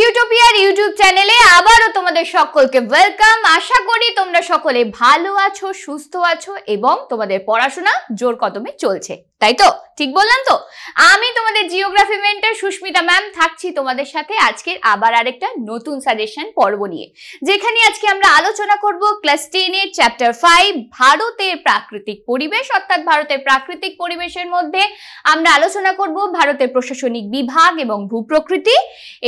YouTube চ্যানেলে আবারও তোমাদের সকলকে ওয়েলকাম আশা করি তোমরা সকলে ভালো আছো সুস্থ আছো এবং তোমাদের পড়াশোনা চলছে তাই তো ঠিক তো আমি তোমাদের জিওগ্রাফি মেন্টার সুস্মিতা ম্যাম থাকছি তোমাদের সাথে আবার আরেকটা নতুন সাজেশন পর্ব নিয়ে যেখানে আজকে আমরা আলোচনা করব ক্লাস টেনের চ্যাপ্টার ফাইভ ভারতের প্রাকৃতিক পরিবেশ অর্থাৎ ভারতের প্রাকৃতিক পরিবেশের মধ্যে আমরা আলোচনা করব ভারতের প্রশাসনিক বিভাগ এবং ভূপ্রকৃতি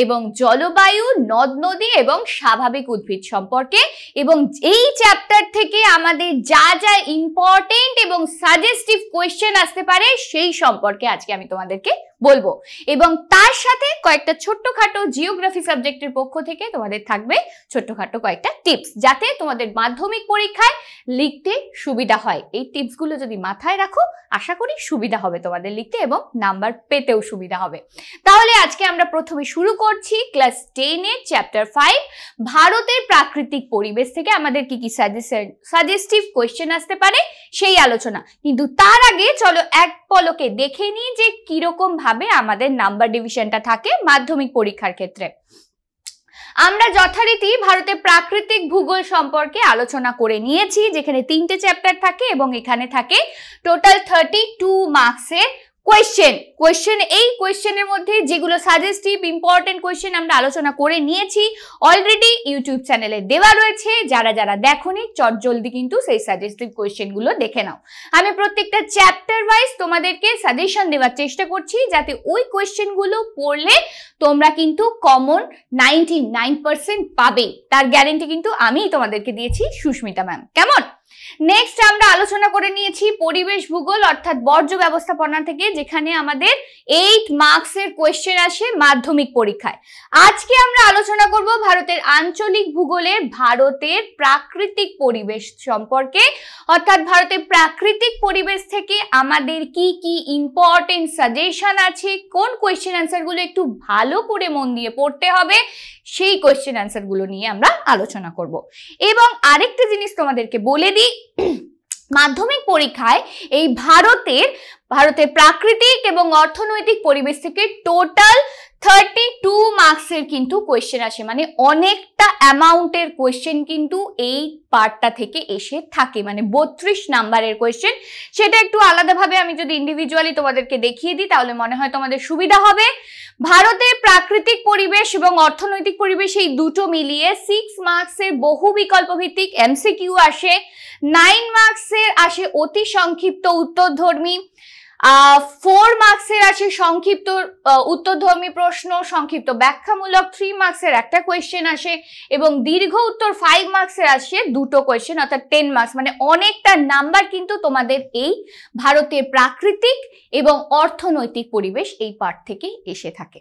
এবং জল জলবায়ু নদ নদী এবং স্বাভাবিক উদ্ভিদ সম্পর্কে এবং এই চ্যাপ্টার থেকে আমাদের যা যা ইম্পর্টেন্ট এবং সাজেস্টিভ কোয়েশ্চেন আসতে পারে সেই সম্পর্কে আজকে আমি তোমাদেরকে বলবো এবং তার সাথে কয়েকটা ছোট্টখাটো জিওগ্রাফি সাবজেক্টের পক্ষ থেকে তোমাদের থাকবে ছোট্টখাটো কয়েকটা টিপস যাতে তোমাদের মাধ্যমিক পরীক্ষায় লিখতে সুবিধা হয় এই টিপসগুলো যদি মাথায় রাখো আশা করি সুবিধা হবে তোমাদের লিখতে এবং নাম্বার পেতেও সুবিধা হবে তাহলে আজকে আমরা প্রথমে শুরু করছি ক্লাস টেনের চ্যাপ্টার ফাইভ ভারতের প্রাকৃতিক পরিবেশ থেকে আমাদের কি কি সাজেশন সাজেস্টিভ কোয়েশ্চেন আসতে পারে সেই আলোচনা কিন্তু তার আগে চলো এক পলকে দেখে নিই যে কিরকম ভাবে ভাবে আমাদের নাম্বার ডিভিশনটা থাকে মাধ্যমিক পরীক্ষার ক্ষেত্রে আমরা যথারীতি ভারতের প্রাকৃতিক ভূগোল সম্পর্কে আলোচনা করে নিয়েছি যেখানে তিনটে চ্যাপ্টার থাকে এবং এখানে থাকে টোটাল থার্টি টু মার্কসের কোয়েশ্চেন কোয়েশ্চেন এই কোয়েশ্চেনের মধ্যে যেগুলো সাজেস্টিভ ইম্পর্টেন্ট কোয়েশ্চেন আমরা আলোচনা করে নিয়েছি অলরেডি ইউটিউব চ্যানেলে দেওয়া রয়েছে যারা যারা দেখনি চট জলদি কিন্তু সেই সাজেস্টিভ কোয়েশ্চেনগুলো দেখে নাও আমি প্রত্যেকটা চ্যাপ্টার ওয়াইজ তোমাদেরকে সাজেশন দেওয়ার চেষ্টা করছি যাতে ওই কোয়েশ্চেনগুলো পড়লে তোমরা কিন্তু কমন নাইনটি নাইন পাবে তার গ্যারেন্টি কিন্তু আমিই তোমাদেরকে দিয়েছি সুস্মিতা ম্যাম কেমন নেক্সট আমরা আলোচনা করে নিয়েছি পরিবেশ ভূগোল অর্থাৎ বর্জ্য ব্যবস্থাপনা থেকে যেখানে আমাদের এইট মার্কসের কোয়েশ্চেন আসে মাধ্যমিক পরীক্ষায় আজকে আমরা আলোচনা করব ভারতের আঞ্চলিক ভূগোলে ভারতের প্রাকৃতিক পরিবেশ সম্পর্কে অর্থাৎ ভারতের প্রাকৃতিক পরিবেশ থেকে আমাদের কি কি ইম্পর্টেন্ট সাজেশন আছে কোন কোয়েশ্চেন অ্যান্সারগুলো একটু ভালো করে মন দিয়ে পড়তে হবে সেই কোয়েশ্চেন অ্যান্সারগুলো নিয়ে আমরা আলোচনা করব এবং আরেকটা জিনিস তোমাদেরকে বলে দিই মাধ্যমিক পরীক্ষায় এই ভারতের ভারতের প্রাকৃতিক এবং অর্থনৈতিক পরিবেশ থেকে টোটাল থার্টি টু মার্কসের কিন্তু কোয়েশ্চেন আসে মানে অনেকটা অ্যামাউন্টের কোয়েশ্চেন কিন্তু এই পার্টটা থেকে এসে থাকে মানে বত্রিশ নাম্বারের কোয়েশ্চেন সেটা একটু আলাদাভাবে আমি যদি ইন্ডিভিজুয়ালি তোমাদেরকে দেখিয়ে দিই তাহলে মনে হয় তোমাদের সুবিধা হবে ভারতের প্রাকৃতিক পরিবেশ এবং অর্থনৈতিক পরিবেশ এই দুটো মিলিয়ে সিক্স মার্কসের বহু বিকল্প ভিত্তিক এমসিকিউ আসে নাইন মার্কসের আসে অতি সংক্ষিপ্ত উত্তরধর্মী ফোর মার্কসের আছে সংক্ষিপ্ত উত্তরধর্মী প্রশ্ন সংক্ষিপ্ত ব্যাখ্যামূলক থ্রি মার্কসের একটা কোয়েশ্চেন আসে এবং দীর্ঘ উত্তর ফাইভ মার্কসের আসে দুটো কোয়েশ্চেন অর্থাৎ টেন মার্কস মানে অনেকটা নাম্বার কিন্তু তোমাদের এই ভারতের প্রাকৃতিক এবং অর্থনৈতিক পরিবেশ এই পাঠ থেকে এসে থাকে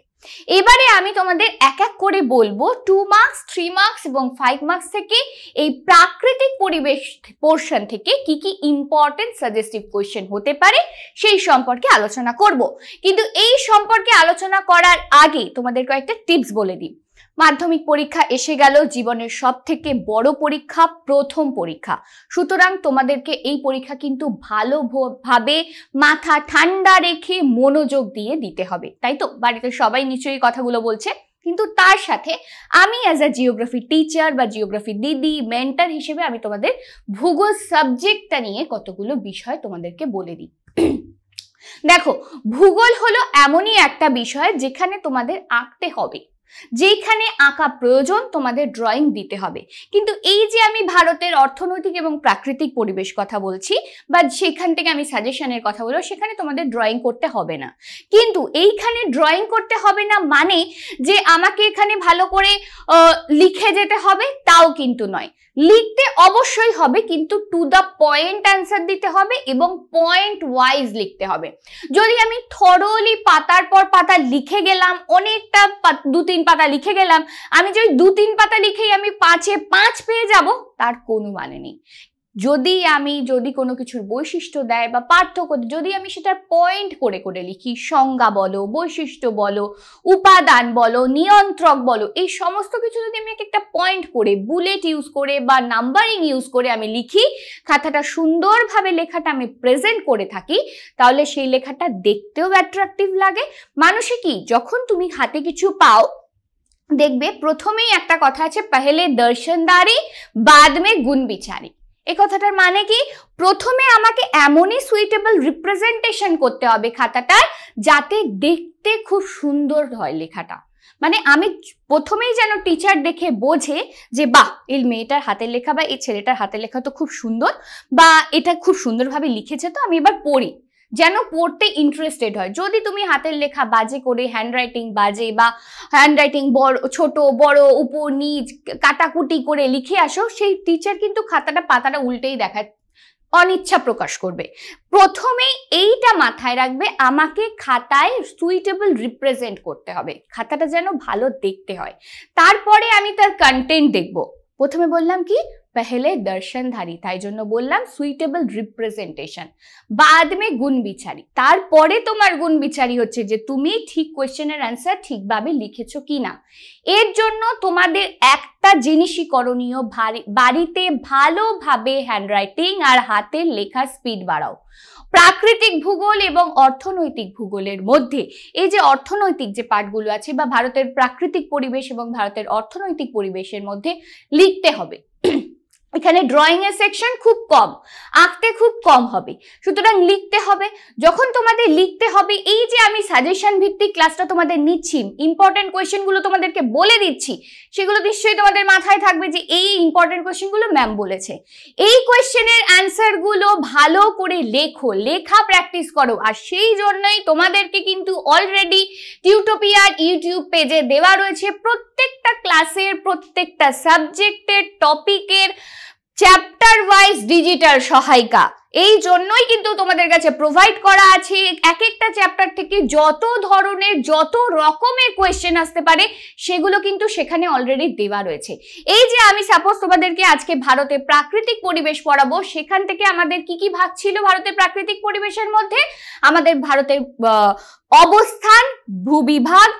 এবারে আমি তোমাদের এক এক করে বলবো টু মার্কস থ্রি মার্কস এবং ফাইভ মার্কস থেকে এই প্রাকৃতিক পরিবেশ পোর্শন থেকে কি কি ইম্পর্টেন্ট সাজেস্টিভ কোয়েশ্চেন হতে পারে সেই সম্পর্কে আলোচনা করব। কিন্তু এই সম্পর্কে আলোচনা করার আগে তোমাদের কয়েকটা টিপস বলে দিই মাধ্যমিক পরীক্ষা এসে গেল জীবনের সব থেকে বড় পরীক্ষা প্রথম পরীক্ষা সুতরাং তোমাদেরকে এই পরীক্ষা কিন্তু ভালোভাবে মাথা ঠান্ডা রেখে মনোযোগ দিয়ে দিতে হবে তাই তো বাড়িতে সবাই নিশ্চয়ই কথাগুলো বলছে কিন্তু তার সাথে আমি অ্যাজ আ জিওগ্রাফি টিচার বা জিওগ্রাফি দিদি মেন্টার হিসেবে আমি তোমাদের ভূগোল সাবজেক্টটা নিয়ে কতগুলো বিষয় তোমাদেরকে বলে দিই দেখো ভূগোল হলো এমনই একটা বিষয় যেখানে তোমাদের আঁকতে হবে যেইখানে আঁকা প্রয়োজন তোমাদের ড্রয়িং দিতে হবে কিন্তু এই যে আমি ভারতের অর্থনৈতিক এবং প্রাকৃতিক পরিবেশ কথা বলছি বা সেখান থেকে আমি সাজেশনের কথা বলবো সেখানে তোমাদের ড্রয়িং করতে হবে না কিন্তু এইখানে ড্রয়িং করতে হবে না মানে যে আমাকে এখানে ভালো করে লিখে যেতে হবে তাও কিন্তু নয় লিখতে অবশ্যই হবে কিন্তু টু দ্য পয়েন্ট অ্যান্সার দিতে হবে এবং পয়েন্ট ওয়াইজ লিখতে হবে যদি আমি থরোলি পাতার পর পাতা লিখে গেলাম অনেকটা দু তিন পাতা লিখে গেলাম আমি যদি দু তিন পাতা লিখেই আমি পাঁচে পাঁচ পেয়ে যাব তার কোনো মানে নেই যদি আমি যদি কোনো কিছুর বৈশিষ্ট্য দেয় বা পার্থক্য যদি আমি সেটার পয়েন্ট করে করে লিখি সংজ্ঞা বলো বৈশিষ্ট্য বলো উপাদান বলো নিয়ন্ত্রক বলো এই সমস্ত কিছু যদি আমি একটা পয়েন্ট করে বুলেট ইউজ করে বা নাম্বারিং ইউজ করে আমি লিখি খাতাটা সুন্দরভাবে লেখাটা আমি প্রেজেন্ট করে থাকি তাহলে সেই লেখাটা দেখতেও অ্যাট্রাকটিভ লাগে মানুষে কি যখন তুমি হাতে কিছু পাও দেখবে প্রথমেই একটা কথা আছে পাহলে দর্শনদারি বাদ মে গুণ বিচারি এ কথাটার মানে কি প্রথমে আমাকে এমনই সুইটেবল রিপ্রেজেন্টেশন করতে হবে খাতাটার যাতে দেখতে খুব সুন্দর হয় লেখাটা মানে আমি প্রথমেই যেন টিচার দেখে বোঝে যে বাহ এই মেয়েটার হাতের লেখা বা এই ছেলেটার হাতের লেখা তো খুব সুন্দর বা এটা খুব সুন্দরভাবে লিখেছে তো আমি এবার পড়ি যেন পড়তে ইন্টারেস্টেড হয় যদি তুমি হাতের লেখা বাজে করে হ্যান্ডরাইটিং বাজে বা হ্যান্ডরাইটিং বড় ছোট বড় উপর নিচ কাটাকুটি করে লিখে আসো সেই টিচার কিন্তু খাতাটা পাতাটা উল্টেই দেখা অনিচ্ছা প্রকাশ করবে প্রথমেই এইটা মাথায় রাখবে আমাকে খাতায় সুইটেবল রিপ্রেজেন্ট করতে হবে খাতাটা যেন ভালো দেখতে হয় তারপরে আমি তার কন্টেন্ট দেখব প্রথমে বললাম কি पहले দর্শনধারী তাই জন্য বললাম সুইটেবল রিপ্রেজেন্টেশন বাদ মে গুণ বিচারি তারপরে তোমার গুণ বিচারি হচ্ছে যে তুমি ঠিক কোয়েশ্চেনের অ্যান্সার ঠিকভাবে লিখেছো কি না এর জন্য তোমাদের একটা জিনিসই করণীয় বাড়িতে ভালোভাবে হ্যান্ডরাইটিং আর হাতের লেখার স্পিড বাড়াও প্রাকৃতিক ভূগোল এবং অর্থনৈতিক ভূগোলের মধ্যে এই যে অর্থনৈতিক যে পাঠগুলো আছে বা ভারতের প্রাকৃতিক পরিবেশ এবং ভারতের অর্থনৈতিক পরিবেশের মধ্যে লিখতে হবে এখানে ড্রয়িং এর সেকশন খুব কম আঁকতে খুব কম হবে সুতরাং লিখতে হবে যখন তোমাদের লিখতে হবে এই যে আমি সাজেশন ভিত্তিক ক্লাসটা তোমাদের নিচ্ছি ইম্পর্টেন্ট কোয়েশ্চেনগুলো তোমাদেরকে বলে দিচ্ছি সেগুলো নিশ্চয়ই তোমাদের মাথায় থাকবে যে এই ইম্পর্টেন্ট কোয়েশ্চেনগুলো ম্যাম বলেছে এই কোয়েশ্চেনের অ্যান্সারগুলো ভালো করে লেখো লেখা প্র্যাকটিস করো আর সেই জন্যই তোমাদেরকে কিন্তু অলরেডি টিউটোপিয়ার ইউটিউব পেজে দেওয়া রয়েছে প্রত্যেকটা ক্লাসের প্রত্যেকটা সাবজেক্টের টপিকের চ্যাপ্টার ওয়াইজ ডিজিটাল সহায়িকা এই জন্যই কিন্তু তোমাদের কাছে প্রোভাইড করা আছে এক একটা চ্যাপ্টার থেকে যত ধরনের যত রকমের কোয়েশ্চেন আসতে পারে সেগুলো কিন্তু সেখানে অলরেডি দেওয়া রয়েছে এই যে আমি সাপোজ তোমাদেরকে আজকে ভারতে প্রাকৃতিক পরিবেশ পড়াবো সেখান থেকে আমাদের কি কি ভাগ ছিল ভারতের প্রাকৃতিক পরিবেশের মধ্যে আমাদের ভারতের অবস্থান ভূবিভাগ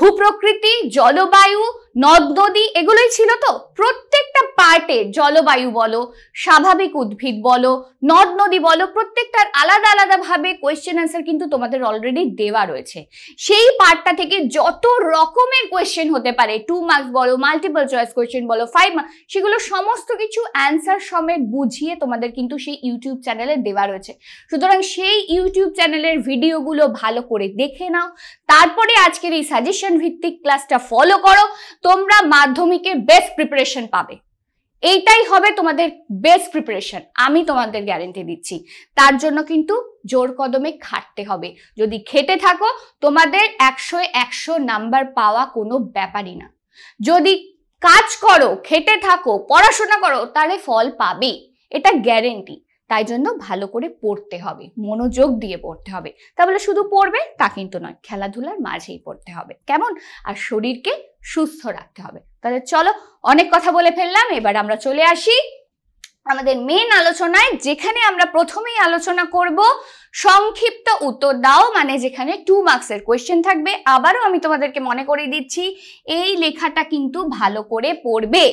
ভূপ্রকৃতি জলবায়ু নদ নদী এগুলোই ছিল তো প্রত্যেক প্রত্যেকটা পার্টে জলবায়ু বলো স্বাভাবিক উদ্ভিদ বলো নদ নদী বলো প্রত্যেকটার আলাদা আলাদাভাবে কোয়েশ্চেন অ্যান্সার কিন্তু তোমাদের অলরেডি দেওয়া রয়েছে সেই পার্টটা থেকে যত রকমের কোয়েশ্চেন হতে পারে টু মার্কস বলো মাল্টিপল চয়েস কোয়েশ্চেন বলো ফাইভ মার্কস সেগুলো সমস্ত কিছু অ্যান্সার সমেত বুঝিয়ে তোমাদের কিন্তু সেই ইউটিউব চ্যানেলে দেওয়া রয়েছে সুতরাং সেই ইউটিউব চ্যানেলের ভিডিওগুলো ভালো করে দেখে নাও তারপরে আজকের এই সাজেশন ভিত্তিক ক্লাসটা ফলো করো তোমরা মাধ্যমিকের বেস্ট প্রিপারেশন পাবে এইটাই হবে তোমাদের বেস্ট প্রিপারেশন আমি তোমাদের গ্যারেন্টি দিচ্ছি তার জন্য কিন্তু জোর কদমে খাটতে হবে যদি খেটে থাকো তোমাদের একশো একশো নাম্বার পাওয়া কোনো ব্যাপারই না যদি কাজ করো খেটে থাকো পড়াশোনা করো তাহলে ফল পাবে এটা গ্যারেন্টি তাই জন্য ভালো করে পড়তে হবে মনোযোগ দিয়ে পড়তে হবে তাহলে শুধু পড়বে তা কিন্তু নয় খেলাধুলার মাঝেই পড়তে হবে কেমন আর শরীরকে সুস্থ রাখতে হবে তাহলে চলো অনেক কথা বলে ফেললাম এবার আমরা চলে আসি আমাদের মেন আলোচনায় যেখানে আমরা প্রথমেই আলোচনা করব সংক্ষিপ্ত উত্তর দাও মানে যেখানে টু মার্কসের কোয়েশ্চেন থাকবে আবারও আমি তোমাদেরকে মনে করে দিচ্ছি এই লেখাটা কিন্তু ভালো করে পড়বে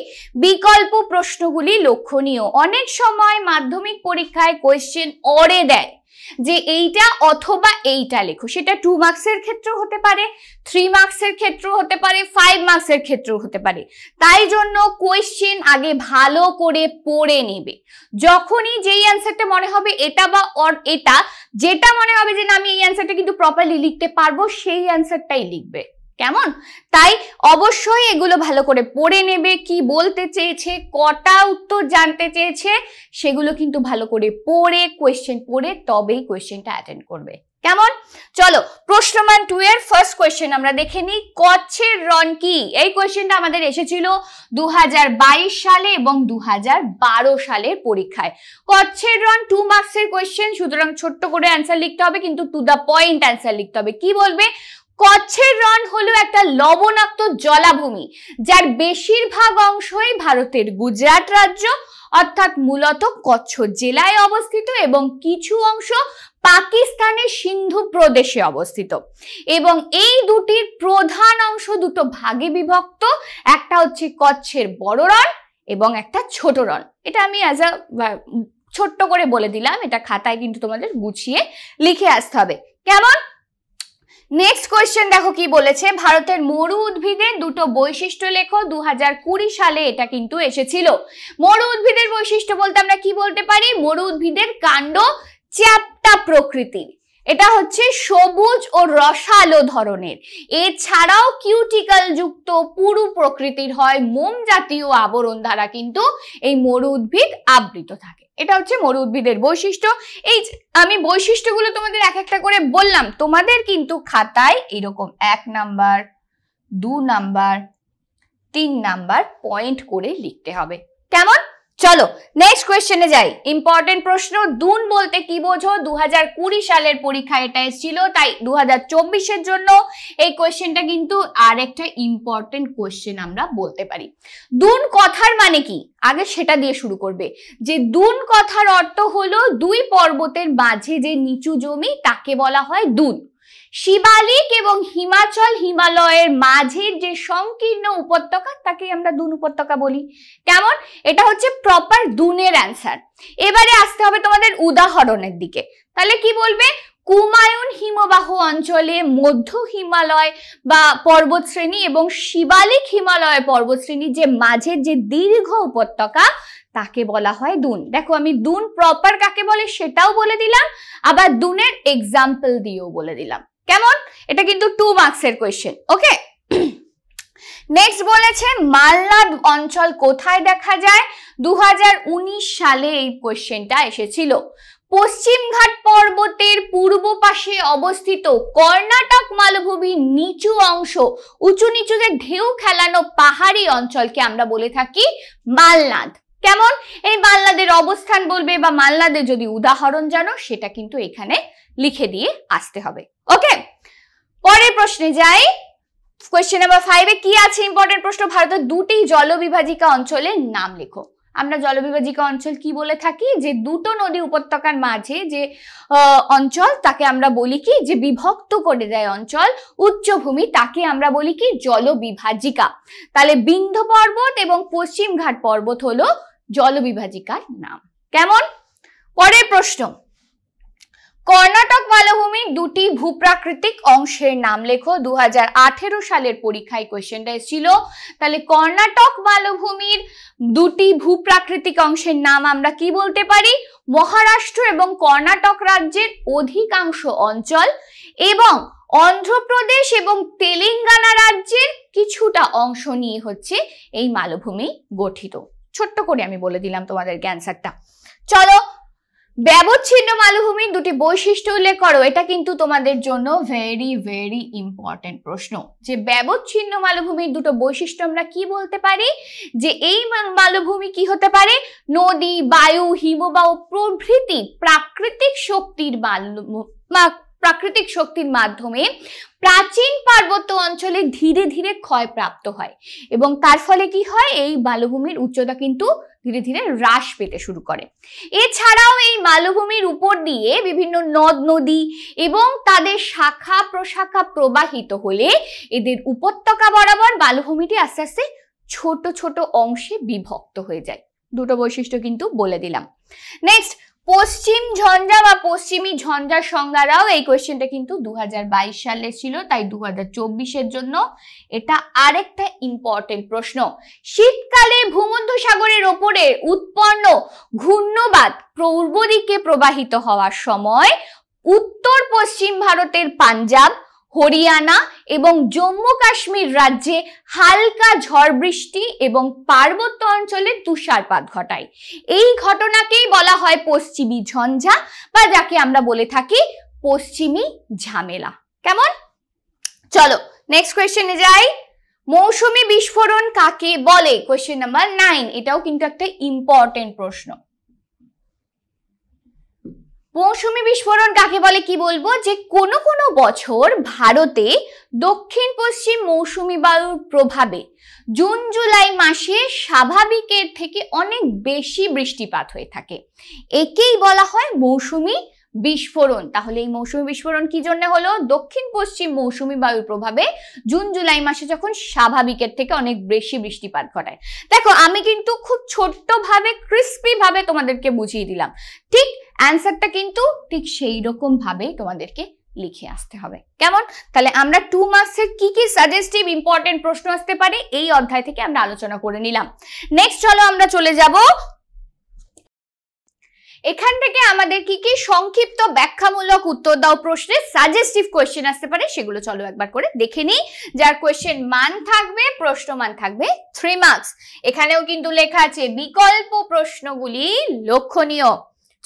বিকল্প প্রশ্নগুলি লক্ষণীয় অনেক সময় মাধ্যমিক পরীক্ষায় কোয়েশ্চেন অরে দেয় যে এইটা অথবা এইটা লেখো সেটা টু মার্কসের ক্ষেত্রেও হতে পারে থ্রি মার্কসের ক্ষেত্রেও হতে পারে ফাইভ মার্কসের ক্ষেত্রেও হতে পারে তাই জন্য কোয়েশ্চেন আগে ভালো করে পড়ে নেবে যখনই যেই অ্যান্সারটা মনে হবে এটা বা অর এটা যেটা মনে হবে যে না আমি এই অ্যান্সারটা কিন্তু প্রপারলি লিখতে পারবো সেই অ্যান্সারটাই লিখবে কেমন তাই অবশ্যই এগুলো ভালো করে পড়ে নেবে কি বলতে চেয়েছে কটা উত্তর জানতে চেয়েছে সেগুলো কিন্তু ভালো করে পড়ে কোয়েশ্চেন পড়ে তবেই কোয়েশ্চেনটা অ্যাটেন্ড করবে কেমন চলো প্রশ্নমান টু এর ফার্স্ট কোয়েশ্চেন আমরা দেখে নিই কচ্ছের রন কি এই কোয়েশ্চেনটা আমাদের এসেছিল দু সালে এবং দু সালের পরীক্ষায় কচ্ছের রন টু মার্কসের কোয়েশ্চেন সুতরাং ছোট্ট করে অ্যান্সার লিখতে হবে কিন্তু টু দ্য পয়েন্ট অ্যান্সার লিখতে হবে কি বলবে কচ্ছের রণ হলো একটা লবণাক্ত জলাভূমি যার বেশিরভাগ অংশই ভারতের গুজরাট রাজ্য অর্থাৎ মূলত কচ্ছ জেলায় অবস্থিত এবং কিছু অংশ পাকিস্তানের সিন্ধু প্রদেশে অবস্থিত এবং এই দুটির প্রধান অংশ দুটো ভাগে বিভক্ত একটা হচ্ছে কচ্ছের বড় রণ এবং একটা ছোট রন এটা আমি অ্যাজ আ ছোট্ট করে বলে দিলাম এটা খাতায় কিন্তু তোমাদের গুছিয়ে লিখে আসতে হবে কেমন নেক্সট কোয়েশ্চেন দেখো কি বলেছে ভারতের মরু উদ্ভিদের দুটো বৈশিষ্ট্য লেখো দু সালে এটা কিন্তু এসেছিল মরু উদ্ভিদের বৈশিষ্ট্য বলতে আমরা কি বলতে পারি মরু উদ্ভিদের কাণ্ড চ্যাপ্টা প্রকৃতির এটা হচ্ছে সবুজ ও রসালো ধরনের এছাড়াও কিউটিক্যাল যুক্ত পুরু প্রকৃতির হয় মোম জাতীয় আবরণ দ্বারা কিন্তু এই মরু উদ্ভিদ আবৃত থাকে এটা হচ্ছে মরু উদ্ভিদের বৈশিষ্ট্য এই আমি বৈশিষ্ট্যগুলো তোমাদের এক একটা করে বললাম তোমাদের কিন্তু খাতায় এরকম এক নাম্বার দু নাম্বার তিন নাম্বার পয়েন্ট করে লিখতে হবে কেমন চলো নেক্সট কোয়েশ্চেনে যাই ইম্পর্টেন্ট প্রশ্ন দুন বলতে কি বোঝো দু সালের পরীক্ষা এটা এসেছিল তাই দু হাজার জন্য এই কোয়েশ্চেনটা কিন্তু আর একটা ইম্পর্টেন্ট কোয়েশ্চেন আমরা বলতে পারি দুন কথার মানে কি আগে সেটা দিয়ে শুরু করবে যে দুন কথার অর্থ হলো দুই পর্বতের মাঝে যে নিচু জমি তাকে বলা হয় দুন শিবালিক এবং হিমাচল হিমালয়ের মাঝের যে সংকীর্ণ উপত্যকা তাকে আমরা দুন উপত্যকা বলি কেমন এটা হচ্ছে প্রপার দুনের অ্যান্সার এবারে আসতে হবে তোমাদের উদাহরণের দিকে তাহলে কি বলবে কুমায়ুন হিমবাহ অঞ্চলে মধ্য হিমালয় বা পর্বতশ্রেণী এবং শিবালিক হিমালয় পর্বতশ্রেণী যে মাঝের যে দীর্ঘ উপত্যকা তাকে বলা হয় দুন দেখো আমি দুন প্রপার কাকে বলে সেটাও বলে দিলাম আবার দুনের এক্সাম্পল দিয়েও বলে দিলাম কেমন এটা কিন্তু টু মার্কসের কোয়েশ্চেন ওকে নেক্সট বলেছে মালনাড অঞ্চল কোথায় দেখা যায় দু সালে এই কোয়েশ্চেনটা এসেছিল পশ্চিমঘাট পর্বতের পূর্ব পাশে অবস্থিত কর্ণাটক মালভূমির নিচু অংশ উঁচু নিচু যে ঢেউ খেলানো পাহাড়ি অঞ্চলকে আমরা বলে থাকি মালনাদ কেমন এই মালনাদের অবস্থান বলবে বা মালনাদের যদি উদাহরণ জানো সেটা কিন্তু এখানে লিখে দিয়ে আসতে হবে ওকে পরের প্রশ্নে যাই কোয়েশ্চেন নাম্বার ফাইভে কি আছে ইম্পর্টেন্ট প্রশ্ন ভারতের দুটি জলবিভাজিকা অঞ্চলের নাম লেখো আমরা জলবিভাজিকা অঞ্চল কি বলে থাকি যে দুটো নদী উপত্যকার মাঝে যে অঞ্চল তাকে আমরা বলি কি যে বিভক্ত করে দেয় অঞ্চল উচ্চভূমি তাকে আমরা বলি কি জলবিভাজিকা তাহলে বিন্ধ পর্বত এবং পশ্চিমঘাট পর্বত হলো জলবিভাজিকার নাম কেমন পরের প্রশ্ন কর্ণাটক মালভূমির দুটি ভূপ্রাকৃতিক অংশের নাম লেখো দু সালের পরীক্ষায় কোয়েশ্চেনটা এসেছিল তাহলে কর্ণাটক মালভূমির দুটি ভূপ্রাকৃতিক অংশের নাম আমরা কি বলতে পারি মহারাষ্ট্র এবং কর্ণাটক রাজ্যের অধিকাংশ অঞ্চল এবং অন্ধ্রপ্রদেশ এবং তেলেঙ্গানা রাজ্যের কিছুটা অংশ নিয়ে হচ্ছে এই মালভূমি গঠিত ছোট্ট করে আমি বলে দিলাম তোমাদের ক্যান্সারটা চলো ব্যবচ্ছিন্ন মালভূমির দুটি বৈশিষ্ট্য উল্লেখ করো এটা কিন্তু তোমাদের জন্য ভেরি ভেরি ইম্পর্টেন্ট প্রশ্ন যে ব্যবচ্ছিন্ন মালভূমির দুটো বৈশিষ্ট্য আমরা কি বলতে পারি যে এই মালভূমি কি হতে পারে নদী বায়ু হিমবাহ প্রভৃতি প্রাকৃতিক শক্তির মাল প্রাকৃতিক শক্তির মাধ্যমে প্রাচীন পার্বত্য অঞ্চলে ধীরে ধীরে ক্ষয়প্রাপ্ত হয় এবং তার ফলে কি হয় এই মালভূমির উচ্চতা কিন্তু ধীরে ধীরে হ্রাস পেতে শুরু করে এছাড়াও এই মালভূমির উপর দিয়ে বিভিন্ন নদ নদী এবং তাদের শাখা প্রশাখা প্রবাহিত হলে এদের উপত্যকা বরাবর মালভূমিটি আস্তে আস্তে ছোট ছোট অংশে বিভক্ত হয়ে যায় দুটো বৈশিষ্ট্য কিন্তু বলে দিলাম নেক্সট পশ্চিম ঝঞ্ঝা বা পশ্চিমী ঝঞ্ঝার সংজ্ঞারাও এই কোয়েশ্চেনটা কিন্তু দু সালে ছিল তাই দু হাজার জন্য এটা আরেকটা ইম্পর্টেন্ট প্রশ্ন শীতকালে ভূমধ্য সাগরের ওপরে উৎপন্ন ঘূর্ণবাদ পূর্ব দিকে প্রবাহিত হওয়ার সময় উত্তর পশ্চিম ভারতের পাঞ্জাব হরিয়ানা এবং জম্মু কাশ্মীর রাজ্যে হালকা ঝড় বৃষ্টি এবং পার্বত্য অঞ্চলে তুষারপাত ঘটায় এই ঘটনাকেই বলা হয় পশ্চিমী ঝঞ্ঝা বা যাকে আমরা বলে থাকি পশ্চিমী ঝামেলা কেমন চলো নেক্সট কোয়েশ্চেনে যাই মৌসুমি বিস্ফোরণ কাকে বলে কোয়েশ্চেন নাম্বার নাইন এটাও কিন্তু একটা ইম্পর্টেন্ট প্রশ্ন মৌসুমি বিস্ফোরণ কাকে বলে কি বলবো যে কোনো কোনো বছর ভারতে দক্ষিণ পশ্চিম মৌসুমি বায়ুর প্রভাবে জুন জুলাই মাসে স্বাভাবিকের থেকে অনেক বেশি বৃষ্টিপাত হয়ে থাকে একেই বলা হয় মৌসুমি বিস্ফোরণ তাহলে এই মৌসুমি বিস্ফোরণ কি জন্য হলো দক্ষিণ পশ্চিম মৌসুমি বায়ুর প্রভাবে জুন জুলাই মাসে যখন স্বাভাবিকের থেকে অনেক বেশি বৃষ্টিপাত ঘটায় দেখো আমি কিন্তু খুব ছোট্টভাবে ক্রিস্পিভাবে তোমাদেরকে বুঝিয়ে দিলাম ঠিক অ্যান্সারটা কিন্তু ঠিক সেই রকম ভাবে তোমাদেরকে লিখে আসতে হবে কেমন তাহলে আমরা টু মার্কসের কি কি সাজেস্টিভ ইম্পর্টেন্ট প্রশ্ন আসতে পারে এই অধ্যায় থেকে আমরা আলোচনা করে নিলাম নেক্সট চলো আমরা চলে যাব এখান থেকে আমাদের কি কি সংক্ষিপ্ত ব্যাখ্যামূলক উত্তর দাও প্রশ্নের সাজেস্টিভ কোয়েশ্চেন আসতে পারে সেগুলো চলো একবার করে দেখে নিই যার কোয়েশ্চেন মান থাকবে প্রশ্ন মান থাকবে থ্রি মার্কস এখানেও কিন্তু লেখা আছে বিকল্প প্রশ্নগুলি লক্ষণীয়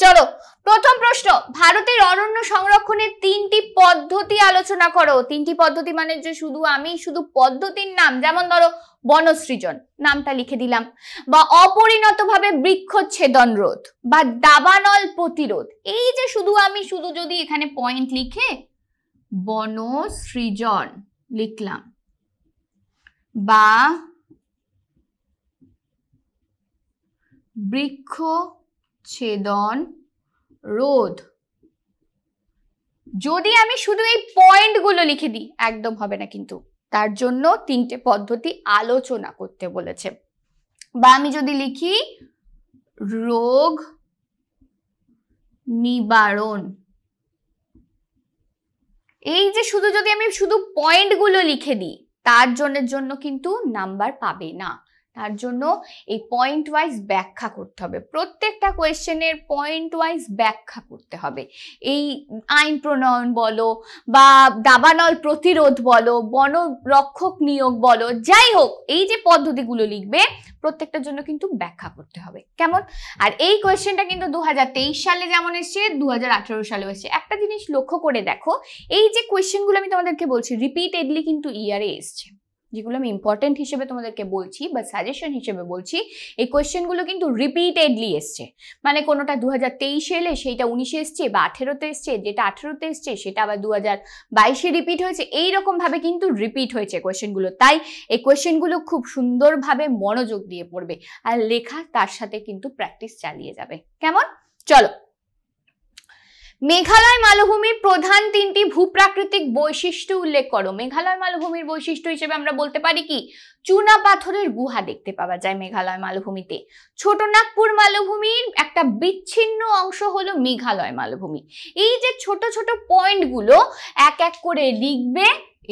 চলো প্রথম প্রশ্ন ভারতের অরণ্য সংরক্ষণের তিনটি পদ্ধতি আলোচনা করো তিনটি পদ্ধতি মানে যে শুধু আমি শুধু পদ্ধতির নাম যেমন ধরো বনসৃজন নামটা লিখে দিলাম বা অপরিণতভাবে বৃক্ষচ্ছেদন রোধ বা দাবানল প্রতিরোধ এই যে শুধু আমি শুধু যদি এখানে পয়েন্ট লিখে বনসৃজন লিখলাম বা বৃক্ষ ছেদন রোধ যদি আমি শুধু এই পয়েন্টগুলো লিখে দিই একদম হবে না কিন্তু তার জন্য তিনটে পদ্ধতি আলোচনা করতে বলেছে বা আমি যদি লিখি রোগ নিবারণ এই যে শুধু যদি আমি শুধু পয়েন্টগুলো লিখে দিই তার জন্যের জন্য কিন্তু নাম্বার পাবে না তার জন্য এই পয়েন্ট ওয়াইজ ব্যাখ্যা করতে হবে প্রত্যেকটা কোয়েশ্চেনের পয়েন্ট ওয়াইজ ব্যাখ্যা করতে হবে এই আইন প্রণয়ন বলো বা দাবানল প্রতিরোধ বলো বনরক্ষক নিয়োগ বলো যাই হোক এই যে পদ্ধতিগুলো লিখবে প্রত্যেকটার জন্য কিন্তু ব্যাখ্যা করতে হবে কেমন আর এই কোয়েশ্চেনটা কিন্তু দু সালে যেমন এসছে দু হাজার সালে এসছে একটা জিনিস লক্ষ্য করে দেখো এই যে কোয়েশ্চেনগুলো আমি তোমাদেরকে বলছি রিপিটেডলি কিন্তু ইয়ারে এসছে যেগুলো আমি ইম্পর্টেন্ট হিসেবে তোমাদেরকে বলছি বা সাজেশন হিসেবে বলছি এই কোয়েশ্চেনগুলো কিন্তু রিপিটেডলি এসছে মানে কোনোটা দু হাজার তেইশে এলে সেইটা উনিশে এসছে বা আঠেরোতে এসছে যেটা আঠেরোতে এসছে সেটা আবার দু হাজার বাইশে রিপিট হয়েছে এইরকমভাবে কিন্তু রিপিট হয়েছে কোয়েশ্চেনগুলো তাই এই কোয়েশ্চেনগুলো খুব সুন্দরভাবে মনোযোগ দিয়ে পড়বে আর লেখা তার সাথে কিন্তু প্র্যাকটিস চালিয়ে যাবে কেমন চলো মেঘালয় মালভূমির প্রধান তিনটি ভূপ্রাকৃতিক বৈশিষ্ট্য উল্লেখ করো মেঘালয় মালভূমির বৈশিষ্ট্য হিসেবে আমরা বলতে পারি কি চুনা পাথরের গুহা দেখতে পাওয়া যায় মেঘালয় মালভূমিতে ছোটনাগপুর মালভূমির একটা বিচ্ছিন্ন অংশ হলো মেঘালয় মালভূমি এই যে ছোট ছোট পয়েন্টগুলো এক এক করে লিখবে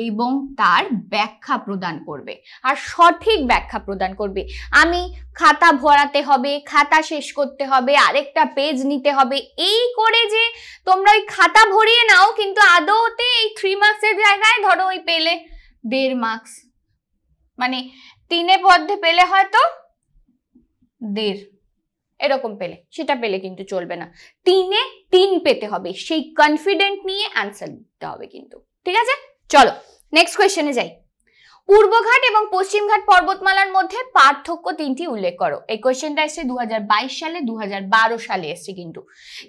এবং তার ব্যাখ্যা প্রদান করবে আর সঠিক ব্যাখ্যা প্রদান করবে আমি খাতা ভরাতে হবে খাতা শেষ করতে হবে আরেকটা পেজ নিতে হবে এই করে যে তোমরা ওই খাতা ভরিয়ে নাও কিন্তু আদৌতে এই থ্রি মার্কসের জায়গায় ধরো ওই পেলে দেড় মার্কস মানে তিনে পদ্ধে পেলে হয়তো দেড় এরকম পেলে সেটা পেলে কিন্তু চলবে না তিনে তিন পেতে হবে সেই কনফিডেন্ট নিয়ে অ্যান্সার দিতে হবে কিন্তু ঠিক আছে চলো নেক্সট কোয়েশ্চেনে যাই পূর্বঘাট এবং পশ্চিমঘাট পর্বতমালার মধ্যে পার্থক্য তিনটি উল্লেখ করো এই কোয়েশ্চেনটা এসছে দু সালে দু সালে এসছে কিন্তু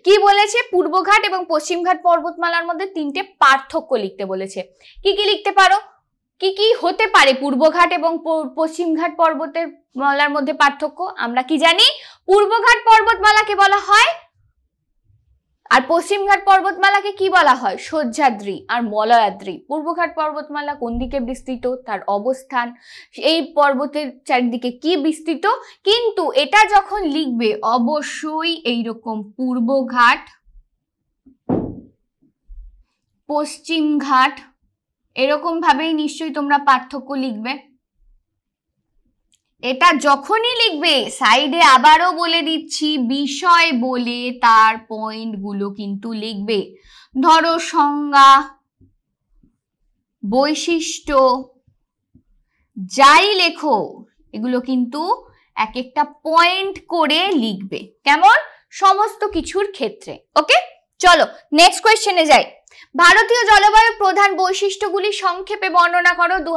কি বলেছে পূর্বঘাট এবং পশ্চিমঘাট পর্বতমালার মধ্যে তিনটে পার্থক্য লিখতে বলেছে কি কি লিখতে পারো কি কি হতে পারে পূর্বঘাট এবং পশ্চিমঘাট পর্বতের মালার মধ্যে পার্থক্য আমরা কি জানি পূর্বঘাট পর্বতমালাকে বলা হয় আর পশ্চিমঘাট পর্বতমালাকে কি বলা হয় সহ্যাদ্রি আর মলয়াদ্রি পূর্বঘাট পর্বতমালা কোন দিকে বিস্তৃত তার অবস্থান এই পর্বতের চারিদিকে কি বিস্তৃত কিন্তু এটা যখন লিখবে অবশ্যই এইরকম পূর্বঘাট পশ্চিমঘাট এরকমভাবেই নিশ্চয়ই তোমরা পার্থক্য লিখবে এটা যখনই লিখবে সাইডে আবারও বলে দিচ্ছি বিষয় বলে তার পয়েন্টগুলো কিন্তু লিখবে ধরো সংজ্ঞা বৈশিষ্ট্য যাই লেখো এগুলো কিন্তু এক একটা পয়েন্ট করে লিখবে কেমন সমস্ত কিছুর ক্ষেত্রে ওকে চলো নেক্সট কোয়েশ্চেনে যাই ভারতীয় জলবায়ু প্রধান বৈশিষ্ট্যগুলি সংক্ষেপে বর্ণনা করো দু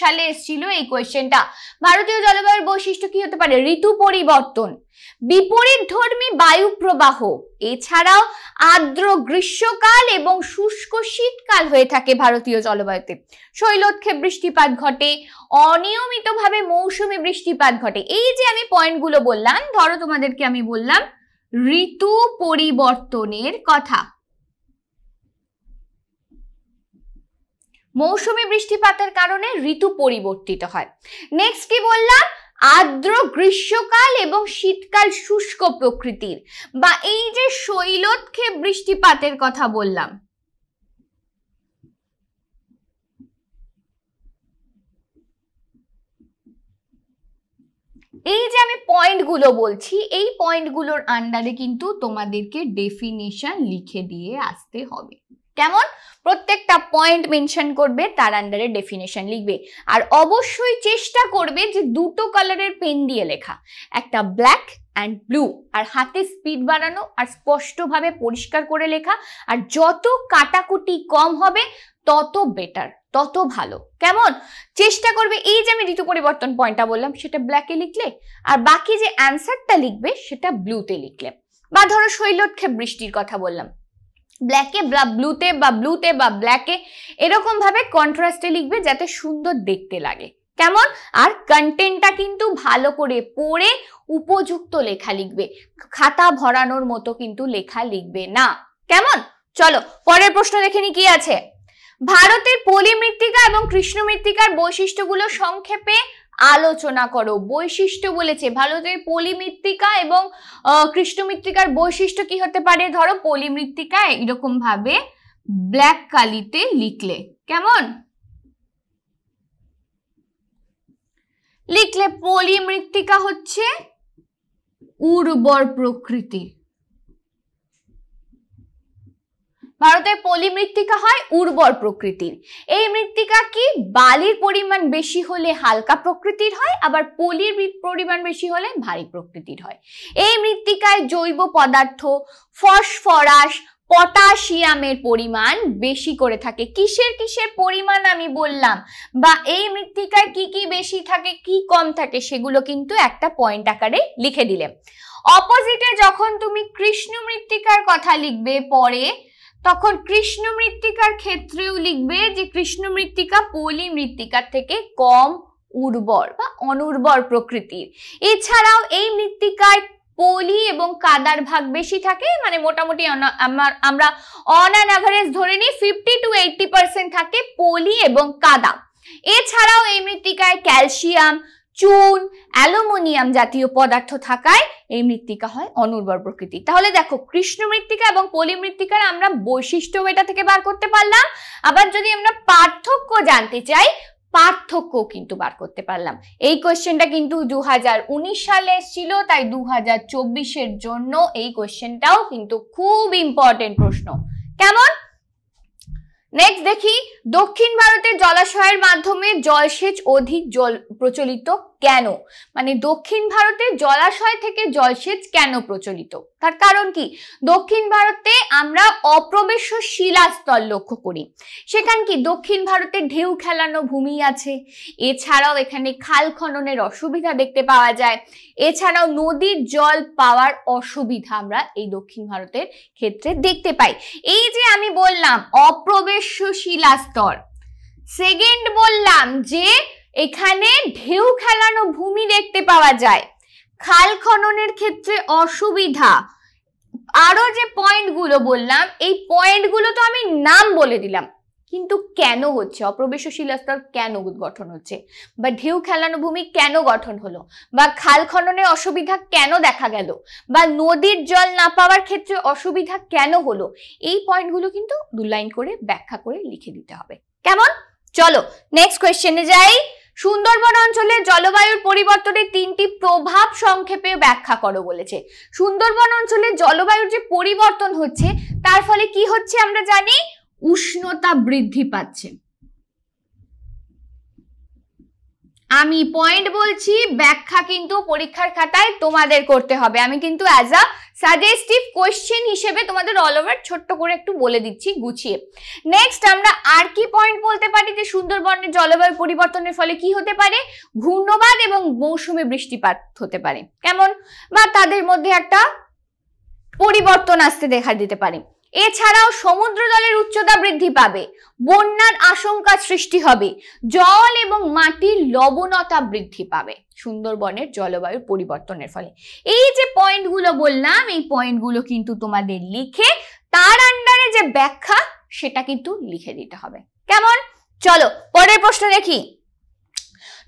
সালে এসেছিল এই কোয়েশ্চেনটা ভারতীয় জলবায়ুর বৈশিষ্ট্য কি হতে পারে ঋতু পরিবর্তন বিপরীত ধর্মী বায়ু প্রবাহ এছাড়াও আর্দ্র গ্রীষ্মকাল এবং শুষ্ক শীতকাল হয়ে থাকে ভারতীয় জলবায়ুতে শৈলক্ষে বৃষ্টিপাত ঘটে অনিয়মিতভাবে মৌসুমি বৃষ্টিপাত ঘটে এই যে আমি পয়েন্টগুলো বললাম ধরো তোমাদেরকে আমি বললাম ঋতু পরিবর্তনের কথা মৌসুমি বৃষ্টিপাতের কারণে ঋতু পরিবর্তিত হয় নেক্সট কি বললাম আর্দ্র গ্রীষ্মকাল এবং শীতকাল শুষ্ক প্রকৃতির বা এই যে শৈলোৎক্ষেপ বৃষ্টিপাতের কথা বললাম এই যে আমি পয়েন্টগুলো বলছি এই পয়েন্টগুলোর আন্ডারে কিন্তু তোমাদেরকে ডেফিনেশন লিখে দিয়ে আসতে হবে কেমন প্রত্যেকটা পয়েন্ট মেনশন করবে তার আন্ডারে ডেফিনেশন লিখবে আর অবশ্যই চেষ্টা করবে যে দুটো কালারের পেন দিয়ে লেখা একটা ব্ল্যাক অ্যান্ড ব্লু আর হাতে স্পিড বাড়ানো আর স্পষ্টভাবে পরিষ্কার করে লেখা আর যত কাটাকুটি কম হবে তত বেটার তত ভালো কেমন চেষ্টা করবে এই যে আমি ঋতু পরিবর্তন পয়েন্টটা বললাম সেটা ব্ল্যাকে লিখলে আর বাকি যে অ্যান্সারটা লিখবে সেটা ব্লুতে লিখলে বা ধরো শৈলক্ষে বৃষ্টির কথা বললাম ব্ল্যাকে বা ব্লুতে বা ব্লুতে বা ব্ল্যাকে এরকমভাবে কন্ট্রাস্টে লিখবে যাতে সুন্দর দেখতে লাগে কেমন আর কন্টেন্টটা কিন্তু ভালো করে পড়ে উপযুক্ত লেখা লিখবে খাতা ভরানোর মতো কিন্তু লেখা লিখবে না কেমন চলো পরের প্রশ্ন দেখে নি কি আছে ভারতের পলি মৃত্তিকা এবং কৃষ্ণ মৃত্তিকার বৈশিষ্ট্যগুলো সংক্ষেপে আলোচনা করো বৈশিষ্ট্য বলেছে ভারতের পলিমৃত্তিকা এবং কৃষ্ণ মৃত্তিকার বৈশিষ্ট্য কি হতে পারে ধরো পলিমৃত্তিকা এরকম ভাবে ব্ল্যাক কালিতে লিখলে কেমন লিখলে পলিমৃত্তিকা হচ্ছে উর্বর প্রকৃতির ভারতের পলি মৃত্তিকা হয় উর্বর প্রকৃতির এই মৃত্তিকা কি বালির পরিমাণ বেশি হলে হালকা প্রকৃতির হয় আবার পলির পরিমাণ বেশি হলে ভারী প্রকৃতির হয় এই মৃত্তিকায় জৈব পদার্থ ফসফরাস পটাশিয়ামের পরিমাণ বেশি করে থাকে কিসের কিসের পরিমাণ আমি বললাম বা এই মৃত্তিকায় কি কি বেশি থাকে কি কম থাকে সেগুলো কিন্তু একটা পয়েন্ট আকারে লিখে দিলে অপোজিটে যখন তুমি কৃষ্ণ মৃত্তিকার কথা লিখবে পরে তখন কৃষ্ণ মৃত্তিকার ক্ষেত্রেও লিখবে যে কৃষ্ণ মৃত্তিকা পলি মৃত্তিকার থেকে কম উর্বর বা অনুর্বর প্রকৃতির এছাড়াও এই মৃত্তিকায় পলি এবং কাদার ভাগ বেশি থাকে মানে মোটামুটি আমরা অন অ্যান অ্যাভারেজ ধরে নিই ফিফটি টু এইটটি পার্সেন্ট থাকে পলি এবং কাদা এছাড়াও এই মৃত্তিকায় ক্যালসিয়াম চুন অ্যালুমিনিয়াম জাতীয় পদার্থ থাকায় এই মৃত্তিকা হয় অনুর্বর প্রকৃতি তাহলে দেখো কৃষ্ণ মৃত্তিকা এবং পলি মৃত্তিকার আমরা বৈশিষ্ট্য এটা থেকে বার করতে পারলাম আবার যদি আমরা পার্থক্য জানতে চাই পার্থক্য কিন্তু বার করতে পারলাম এই কোয়েশ্চেনটা কিন্তু দু উনিশ সালে ছিল তাই দু হাজার চব্বিশের জন্য এই কোয়েশ্চেনটাও কিন্তু খুব ইম্পর্টেন্ট প্রশ্ন কেমন নেক্সট দেখি দক্ষিণ ভারতের জলাশয়ের মাধ্যমে জলসেচ অধিক জল প্রচলিত কেন মানে দক্ষিণ ভারতে জলাশয় থেকে জলসেচ কেন প্রচলিত তার কারণ কি দক্ষিণ ভারতে আমরা অপ্রবেশ্য শিলাস্তর লক্ষ্য করি সেখান কি দক্ষিণ ভারতে ঢেউ খেলানো ভূমি আছে এছাড়াও এখানে খাল খননের অসুবিধা দেখতে পাওয়া যায় এছাড়াও নদীর জল পাওয়ার অসুবিধা আমরা এই দক্ষিণ ভারতের ক্ষেত্রে দেখতে পাই এই যে আমি বললাম অপ্রবেশ্য শিলাস্তর সেকেন্ড বললাম যে এখানে ঢেউ খেলানো ভূমি দেখতে পাওয়া যায় খাল খননের ক্ষেত্রে অসুবিধা আরো যে পয়েন্টগুলো বললাম এই পয়েন্টগুলো তো আমি নাম বলে দিলাম কিন্তু কেন হচ্ছে অপ্রবেশ শিলাস্তর কেন গঠন হচ্ছে বা ঢেউ খেলানো ভূমি কেন গঠন হলো বা খাল খননে অসুবিধা কেন দেখা গেল বা নদীর জল না পাওয়ার ক্ষেত্রে অসুবিধা কেন হলো এই পয়েন্টগুলো কিন্তু দু লাইন করে ব্যাখ্যা করে লিখে দিতে হবে কেমন চলো নেক্সট কোয়েশ্চেনে যাই সুন্দরবন অঞ্চলে জলবায়ুর পরিবর্তনের তিনটি প্রভাব সংক্ষেপে ব্যাখ্যা করো বলেছে সুন্দরবন অঞ্চলে জলবায়ুর যে পরিবর্তন হচ্ছে তার ফলে কি হচ্ছে আমরা জানি উষ্ণতা বৃদ্ধি পাচ্ছে আমি পয়েন্ট বলছি ব্যাখ্যা কিন্তু পরীক্ষার খাতায় তোমাদের করতে হবে আমি কিন্তু অ্যাজ আ সাজেস্টিভ কোয়েশ্চেন হিসেবে তোমাদের অল ওভার ছোট্ট করে একটু বলে দিচ্ছি গুছিয়ে নেক্সট আমরা আর কি পয়েন্ট বলতে পারি যে সুন্দরবনের জলবায়ু পরিবর্তনের ফলে কি হতে পারে ঘূর্ণবাদ এবং মৌসুমে বৃষ্টিপাত হতে পারে কেমন বা তাদের মধ্যে একটা পরিবর্তন আসতে দেখা দিতে পারে এছাড়াও সমুদ্র জলের উচ্চতা বৃদ্ধি পাবে বন্যার আশঙ্কা সৃষ্টি হবে জল এবং মাটির লবণতা বৃদ্ধি পাবে সুন্দরবনের জলবায়ুর পরিবর্তনের ফলে এই যে পয়েন্টগুলো বললাম এই পয়েন্টগুলো কিন্তু তোমাদের লিখে তার আন্ডারে যে ব্যাখ্যা সেটা কিন্তু লিখে দিতে হবে কেমন চলো পরের প্রশ্ন দেখি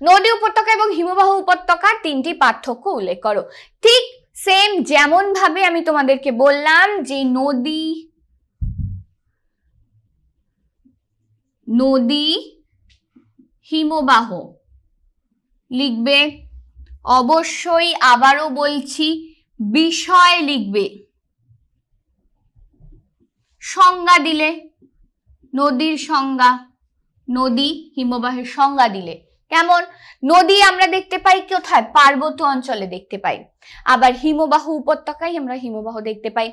নদী উপত্যকা এবং হিমবাহ উপত্যকার তিনটি পার্থক্য উল্লেখ করো ঠিক সেম যেমন ভাবে আমি তোমাদেরকে বললাম যে নদী নদী হিমবাহ লিখবে অবশ্যই আবারও বলছি বিষয় লিখবে সংজ্ঞা দিলে নদীর সংজ্ঞা নদী হিমবাহের সংজ্ঞা দিলে কেমন নদী আমরা দেখতে পাই কোথায় পার্বত্য অঞ্চলে দেখতে পাই আবার হিমবাহ উপত্যকায় আমরা হিমবাহ দেখতে পাই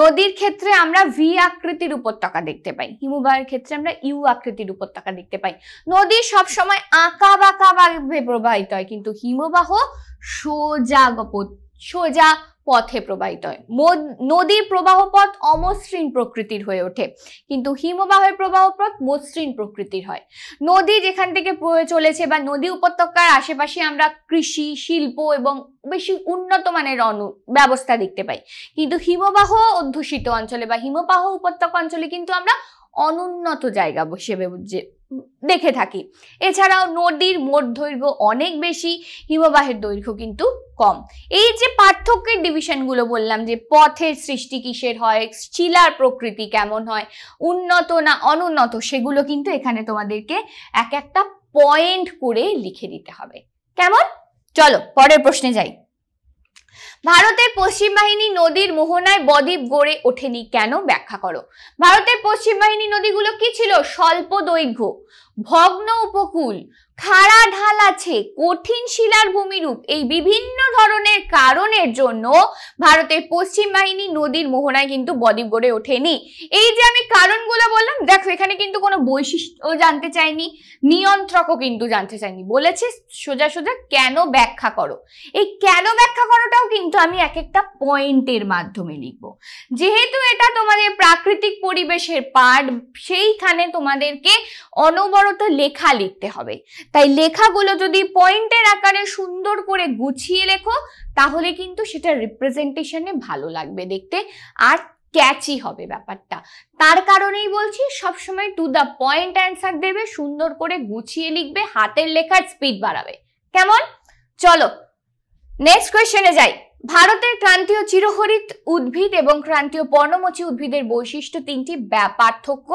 নদীর ক্ষেত্রে আমরা ভি আকৃতির উপত্যকা দেখতে পাই হিমবাহের ক্ষেত্রে আমরা ইউ আকৃতির উপত্যকা দেখতে পাই নদী সবসময় আঁকা বাঁকা ভাবে প্রবাহিত হয় কিন্তু হিমবাহ সোজা সোজা পথে প্রবাহিত হয় নদীর প্রবাহপথ অমসৃণ প্রকৃতির হয়ে ওঠে কিন্তু হিমবাহের প্রবাহপথ মসৃণ প্রকৃতির হয় নদী যেখান থেকে বয়ে চলেছে বা নদী উপত্যকার আশেপাশে আমরা কৃষি শিল্প এবং বেশি উন্নত মানের অনু ব্যবস্থা দেখতে পাই কিন্তু হিমবাহ অধ্যুষিত অঞ্চলে বা হিমবাহ উপত্যকা অঞ্চলে কিন্তু আমরা অনুন্নত জায়গা হিসেবে দেখে থাকি এছাড়াও নদীর মোট দৈর্ঘ্য অনেক বেশি হিমবাহের দৈর্ঘ্য কিন্তু কম এই যে পার্থক্যের ডিভিশনগুলো বললাম যে পথের সৃষ্টি কিসের হয় শিলার প্রকৃতি কেমন হয় উন্নত না অনুন্নত সেগুলো কিন্তু এখানে তোমাদেরকে এক একটা পয়েন্ট করে লিখে দিতে হবে কেমন চলো পরের প্রশ্নে যাই ভারতের পশ্চিম বাহিনী নদীর মোহনায় বদ্বীপ গড়ে ওঠেনি কেন ব্যাখ্যা করো ভারতের পশ্চিম বাহিনী নদীগুলো কি ছিল স্বল্প দৈর্ঘ্য ভগ্ন উপকূল খাড়া ঢাল আছে কঠিন শিলার ভূমিরূপ এই বিভিন্ন ধরনের কারণের জন্য ভারতের পশ্চিম বাহিনী নদীর মোহনায় কিন্তু বদ্বীপ গড়ে ওঠেনি এই যে আমি কারণগুলো বললাম দেখো এখানে কিন্তু কোনো বৈশিষ্ট্য জানতে চাইনি নিয়ন্ত্রকও কিন্তু জানতে চাইনি বলেছে সোজা সোজা কেন ব্যাখ্যা করো এই কেন ব্যাখ্যা করোটাও কিন্তু আমি এক একটা পয়েন্টের মাধ্যমে লিখবো যেহেতু এটা তোমাদের প্রাকৃতিক পরিবেশের পার্ট সেইখানে তোমাদেরকে অনবরত লেখা লিখতে হবে তাই লেখাগুলো যদি পয়েন্টের আকারে সুন্দর করে গুছিয়ে লেখো তাহলে কিন্তু সেটা রিপ্রেজেন্টেশনে ভালো লাগবে দেখতে আর ক্যাচি হবে ব্যাপারটা তার কারণেই বলছি সবসময় টু দ্য পয়েন্ট অ্যান্সার দেবে সুন্দর করে গুছিয়ে লিখবে হাতের লেখার স্পিড বাড়াবে কেমন চলো নেক্সট কোয়েশ্চেনে যাই ভারতের ক্রান্তীয় চিরহরিত উদ্ভিদ এবং ক্রান্তীয় পর্ণমোচী উদ্ভিদের বৈশিষ্ট্য তিনটি পার্থক্য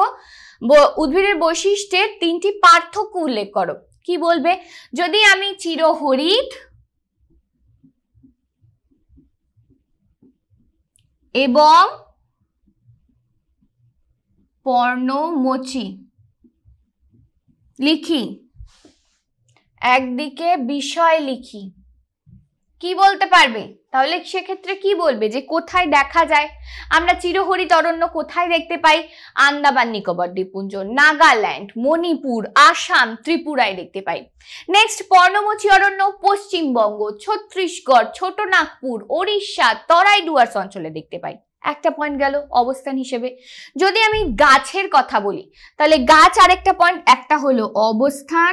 উদ্ভিদের বৈশিষ্ট্যের তিনটি পার্থক্য উল্লেখ করো কি বলবে যদি আমি চিরহরিত এবং পর্ণমোচী লিখি একদিকে বিষয় লিখি কি বলতে পারবে তাহলে সেক্ষেত্রে কি বলবে যে কোথায় দেখা যায় আমরা চিরহরিত অরণ্য কোথায় দেখতে পাই আন্দামান নিকোবর দ্বীপপুঞ্জ নাগাল্যান্ড মণিপুর আসাম ত্রিপুরায় দেখতে পাই নেক্সট পর্ণমোচী অরণ্য পশ্চিমবঙ্গ ছত্তিশগড় ছোট নাগপুর ওড়িশা তরাই ডুয়ার্স অঞ্চলে দেখতে পাই একটা পয়েন্ট গেল অবস্থান হিসেবে যদি আমি গাছের কথা বলি তাহলে গাছ আরেকটা পয়েন্ট একটা হলো অবস্থান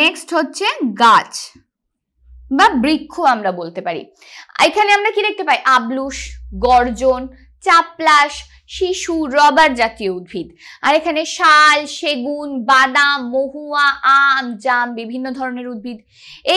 নেক্সট হচ্ছে গাছ বা বৃক্ষ আমরা বলতে পারি এখানে আমরা কি দেখতে পাই আবলুস গর্জন চাপলাস শিশু রবার জাতীয় উদ্ভিদ আর এখানে শাল সেগুন বাদাম মহুয়া আম জাম বিভিন্ন ধরনের উদ্ভিদ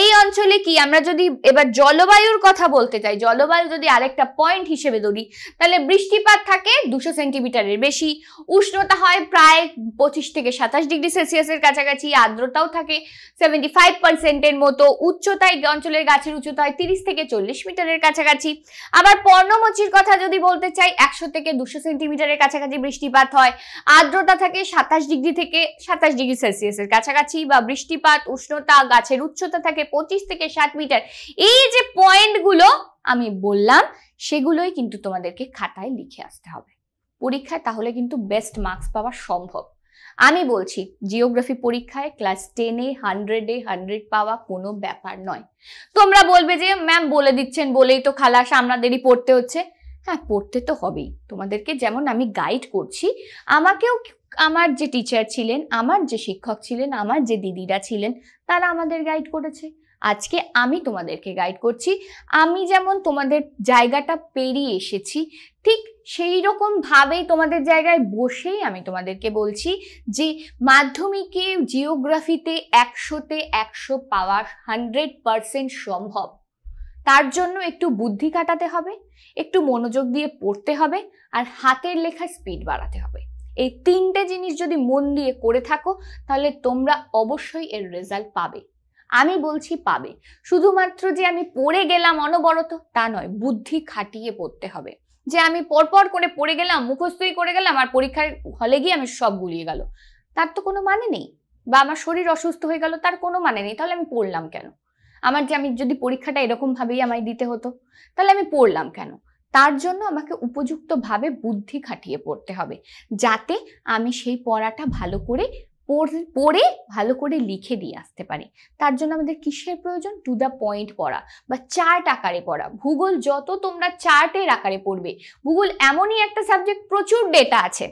এই অঞ্চলে কি আমরা যদি এবার জলবায়ুর কথা বলতে চাই জলবায়ু যদি আরেকটা পয়েন্ট হিসেবে ধরি তাহলে বৃষ্টিপাত থাকে দুশো সেন্টিমিটারের বেশি উষ্ণতা হয় প্রায় পঁচিশ থেকে সাতাশ ডিগ্রি সেলসিয়াসের কাছাকাছি আর্দ্রতাও থাকে সেভেন্টি ফাইভ পার্সেন্টের মতো উচ্চতায় অঞ্চলের গাছের উচ্চতা হয় তিরিশ থেকে চল্লিশ মিটারের কাছাকাছি আবার পর্ণমচির কথা যদি বলতে চাই একশো থেকে দুশো সেন্টি সেন্টিমিটারের কাছাকাছি বৃষ্টিপাত হয় আর্দ্রতা থাকে সাতাশ ডিগ্রি থেকে সাতাশ ডিগ্রি সেলসিয়াসের কাছাকাছি বা বৃষ্টিপাত উষ্ণতা গাছের উচ্চতা থাকে পঁচিশ থেকে ষাট মিটার এই যে পয়েন্টগুলো আমি বললাম সেগুলোই কিন্তু তোমাদেরকে খাতায় লিখে আসতে হবে পরীক্ষায় তাহলে কিন্তু বেস্ট মার্কস পাওয়া সম্ভব আমি বলছি জিওগ্রাফি পরীক্ষায় ক্লাস টেনে হান্ড্রেডে হান্ড্রেড পাওয়া কোনো ব্যাপার নয় তোমরা বলবে যে ম্যাম বলে দিচ্ছেন বলেই তো খালাস আমাদেরই পড়তে হচ্ছে হ্যাঁ পড়তে তো হবেই তোমাদেরকে যেমন আমি গাইড করছি আমাকেও আমার যে টিচার ছিলেন আমার যে শিক্ষক ছিলেন আমার যে দিদিরা ছিলেন তারা আমাদের গাইড করেছে আজকে আমি তোমাদেরকে গাইড করছি আমি যেমন তোমাদের জায়গাটা পেরিয়ে এসেছি ঠিক সেই রকমভাবেই তোমাদের জায়গায় বসেই আমি তোমাদেরকে বলছি যে মাধ্যমিকে জিওগ্রাফিতে একশোতে একশো পাওয়া হান্ড্রেড পারসেন্ট সম্ভব তার জন্য একটু বুদ্ধি কাটাতে হবে একটু মনোযোগ দিয়ে পড়তে হবে আর হাতের লেখার স্পিড বাড়াতে হবে এই তিনটে জিনিস যদি মন দিয়ে করে থাকো তাহলে তোমরা অবশ্যই এর রেজাল্ট পাবে আমি বলছি পাবে শুধুমাত্র যে আমি পড়ে গেলাম অনবরত তা নয় বুদ্ধি খাটিয়ে পড়তে হবে যে আমি পরপর করে পড়ে গেলাম মুখস্থই করে গেলাম আর পরীক্ষার হলে গিয়ে আমি সব গুলিয়ে গেল তার তো কোনো মানে নেই বা আমার শরীর অসুস্থ হয়ে গেল তার কোনো মানে নেই তাহলে আমি পড়লাম কেন আমার যে আমি যদি পরীক্ষাটা এরকমভাবেই আমায় দিতে হতো তাহলে আমি পড়লাম কেন তার জন্য আমাকে উপযুক্তভাবে বুদ্ধি খাটিয়ে পড়তে হবে যাতে আমি সেই পড়াটা ভালো করে পড়ে ভালো করে লিখে দিয়ে আসতে পারি তার জন্য আমাদের কিসের প্রয়োজন টু দ্য পয়েন্ট পড়া বা চার্ট আকারে পড়া ভূগোল যত তোমরা চার্টের আকারে পড়বে ভূগোল এমনই একটা সাবজেক্ট প্রচুর ডেটা আছে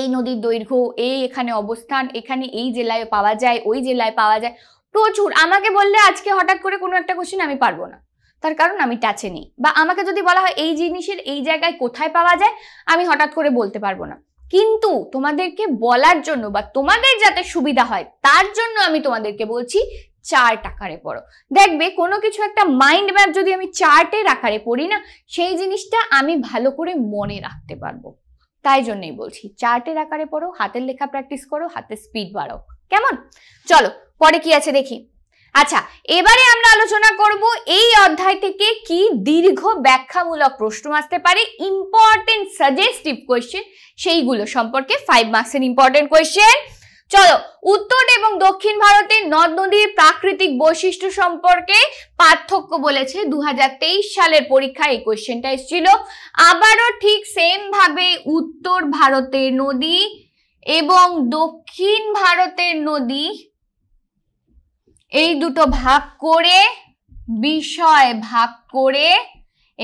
এই নদীর দৈর্ঘ্য এই এখানে অবস্থান এখানে এই জেলায় পাওয়া যায় ওই জেলায় পাওয়া যায় প্রচুর আমাকে বললে আজকে হঠাৎ করে কোনো একটা কোশ্চেন আমি পারবো না তার কারণ আমি টাচে নেই বা আমাকে যদি বলা হয় এই জিনিসের এই জায়গায় কোথায় পাওয়া যায় আমি হঠাৎ করে বলতে পারবো না কিন্তু তোমাদেরকে বলার জন্য বা তোমাদের যাতে সুবিধা হয় তার জন্য আমি তোমাদেরকে বলছি চার্ট আকারে পড়ো দেখবে কোনো কিছু একটা মাইন্ড ম্যাপ যদি আমি চার্টের আকারে পড়ি না সেই জিনিসটা আমি ভালো করে মনে রাখতে পারবো তাই জন্যই বলছি চার্টের আকারে পড়ো হাতের লেখা প্র্যাকটিস করো হাতের স্পিড বাড়াও কেমন চলো পরে কি আছে দেখি আচ্ছা এবারে আমরা আলোচনা করব এই অধ্যায় থেকে কি দীর্ঘ ব্যাখ্যামূলক প্রশ্ন আসতে পারে ইম্পর্টেন্ট সাজেস্টিভ কোয়েশ্চেন সেইগুলো সম্পর্কে ফাইভ মার্কসের ইম্পর্টেন্ট কোয়েশ্চেন চলো উত্তর এবং দক্ষিণ ভারতের নদ নদীর প্রাকৃতিক বৈশিষ্ট্য সম্পর্কে পার্থক্য বলেছে দু সালের পরীক্ষায় এই কোয়েশ্চেনটা এসেছিল আবারও ঠিক সেম ভাবে উত্তর ভারতের নদী এবং দক্ষিণ ভারতের নদী এই দুটো ভাগ করে বিষয় ভাগ করে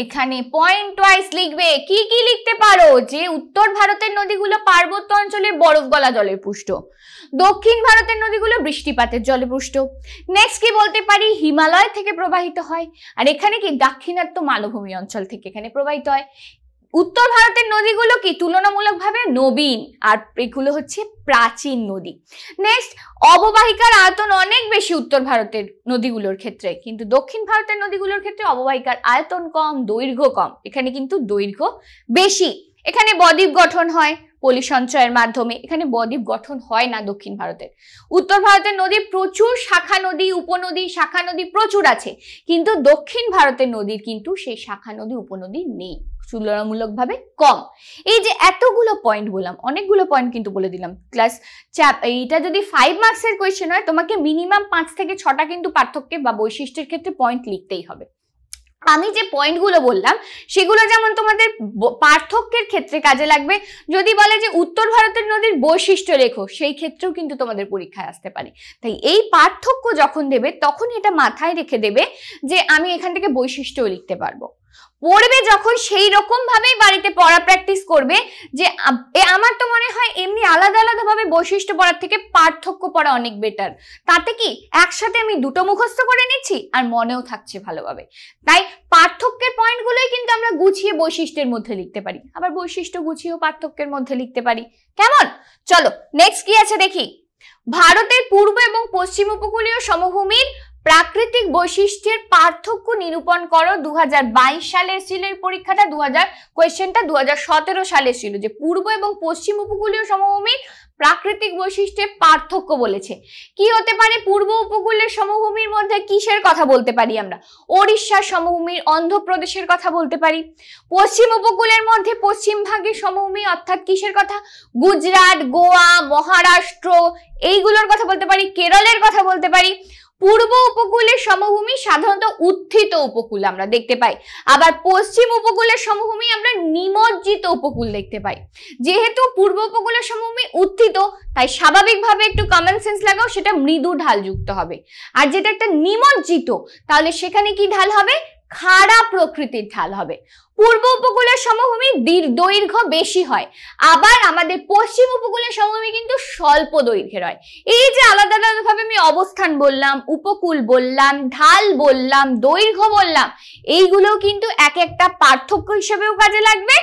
এখানে পয়েন্ট ওয়াইজ লিখবে কি কি লিখতে পারো যে উত্তর ভারতের নদীগুলো পার্বত্য অঞ্চলে বরফ গলা জলের পুষ্ট দক্ষিণ ভারতের নদীগুলো বৃষ্টিপাতের জলে পুষ্ট নেক্সট কি বলতে পারি হিমালয় থেকে প্রবাহিত হয় আর এখানে কি দাক্ষিণাত্য মালভূমি অঞ্চল থেকে এখানে প্রবাহিত হয় উত্তর ভারতের নদীগুলো কি তুলনামূলকভাবে নবীন আর এগুলো হচ্ছে প্রাচীন নদী নেক্সট অববাহিকার আয়তন অনেক বেশি উত্তর ভারতের নদীগুলোর ক্ষেত্রে কিন্তু দক্ষিণ ভারতের নদীগুলোর ক্ষেত্রে অববাহিকার আয়তন কম দৈর্ঘ্য কম এখানে কিন্তু দৈর্ঘ্য বেশি এখানে বদ্বীপ গঠন হয় পলি সঞ্চয়ের মাধ্যমে এখানে বদ্বীপ গঠন হয় না দক্ষিণ ভারতের উত্তর ভারতের নদী প্রচুর শাখা নদী উপনদী শাখা নদী প্রচুর আছে কিন্তু দক্ষিণ ভারতের নদীর কিন্তু সেই শাখা নদী উপনদী নেই তুলনামূলকভাবে কম এই যে এতগুলো পয়েন্ট বললাম অনেকগুলো পয়েন্ট কিন্তু বলে দিলাম ক্লাস চ্যাপ এইটা যদি ফাইভ মার্কসের কোয়েশ্চেন হয় তোমাকে মিনিমাম পাঁচ থেকে ছটা কিন্তু পার্থক্যে বা বৈশিষ্ট্যের ক্ষেত্রে পয়েন্ট লিখতেই হবে আমি যে পয়েন্টগুলো বললাম সেগুলো যেমন তোমাদের পার্থক্যের ক্ষেত্রে কাজে লাগবে যদি বলে যে উত্তর ভারতের নদীর বৈশিষ্ট্য রেখো সেই ক্ষেত্রেও কিন্তু তোমাদের পরীক্ষায় আসতে পারে তাই এই পার্থক্য যখন দেবে তখন এটা মাথায় রেখে দেবে যে আমি এখান থেকে বৈশিষ্ট্যও লিখতে পারবো পড়বে যখন সেই রকম ভাবেই বাড়িতে পড়া প্র্যাকটিস করবে যে আমার তো মনে হয় এমনি আলাদা আলাদা ভাবে বৈশিষ্ট্য পড়ার থেকে পার্থক্য পড়া অনেক বেটার তাতে কি একসাথে আমি দুটো মুখস্থ করে নিচ্ছি আর মনেও থাকছে ভালোভাবে তাই পার্থক্যের পয়েন্টগুলোই কিন্তু আমরা গুছিয়ে বৈশিষ্ট্যের মধ্যে লিখতে পারি আবার বৈশিষ্ট্য গুছিয়েও পার্থক্যের মধ্যে লিখতে পারি কেমন চলো নেক্সট কি আছে দেখি ভারতের পূর্ব এবং পশ্চিম উপকূলীয় সমভূমির প্রাকৃতিক বৈশিষ্ট্যের পার্থক্য নিরূপণ করো দু সালের এই পরীক্ষাটা দু কোয়েশ্চেনটা দু সালে ছিল যে পূর্ব এবং পশ্চিম উপকূলীয় সমভূমির প্রাকৃতিক বৈশিষ্ট্যের পার্থক্য বলেছে কি হতে পারে পূর্ব উপকূলের সমভূমির মধ্যে কিসের কথা বলতে পারি আমরা ওড়িশার সমভূমির অন্ধ্রপ্রদেশের কথা বলতে পারি পশ্চিম উপকূলের মধ্যে পশ্চিম ভাগের সমভূমি অর্থাৎ কিসের কথা গুজরাট গোয়া মহারাষ্ট্র এইগুলোর কথা বলতে পারি কেরলের কথা বলতে পারি পূর্ব উপকূলের সমভূমি সাধারণত উত্থিত উপকূল আমরা দেখতে পাই আবার পশ্চিম উপকূলের সমভূমি আমরা নিমজ্জিত উপকূল দেখতে পাই যেহেতু পূর্ব উপকূলের সমভূমি উত্থিত তাই স্বাভাবিকভাবে একটু কমন সেন্স লাগাও সেটা মৃদু ঢাল যুক্ত হবে আর যেটা একটা নিমজ্জিত তাহলে সেখানে কি ঢাল হবে খাড়া প্রকৃতির ঢাল হবে পূর্ব উপকূলের সমভূমি দৈর্ঘ্য বেশি হয় আবার আমাদের পশ্চিম উপকূলের সমভূমি কিন্তু স্বল্প দৈর্ঘ্যের হয় এই যে আলাদা আলাদাভাবে আমি অবস্থান বললাম উপকূল বললাম ঢাল বললাম দৈর্ঘ্য বললাম এইগুলো কিন্তু এক একটা পার্থক্য হিসেবেও কাজে লাগবে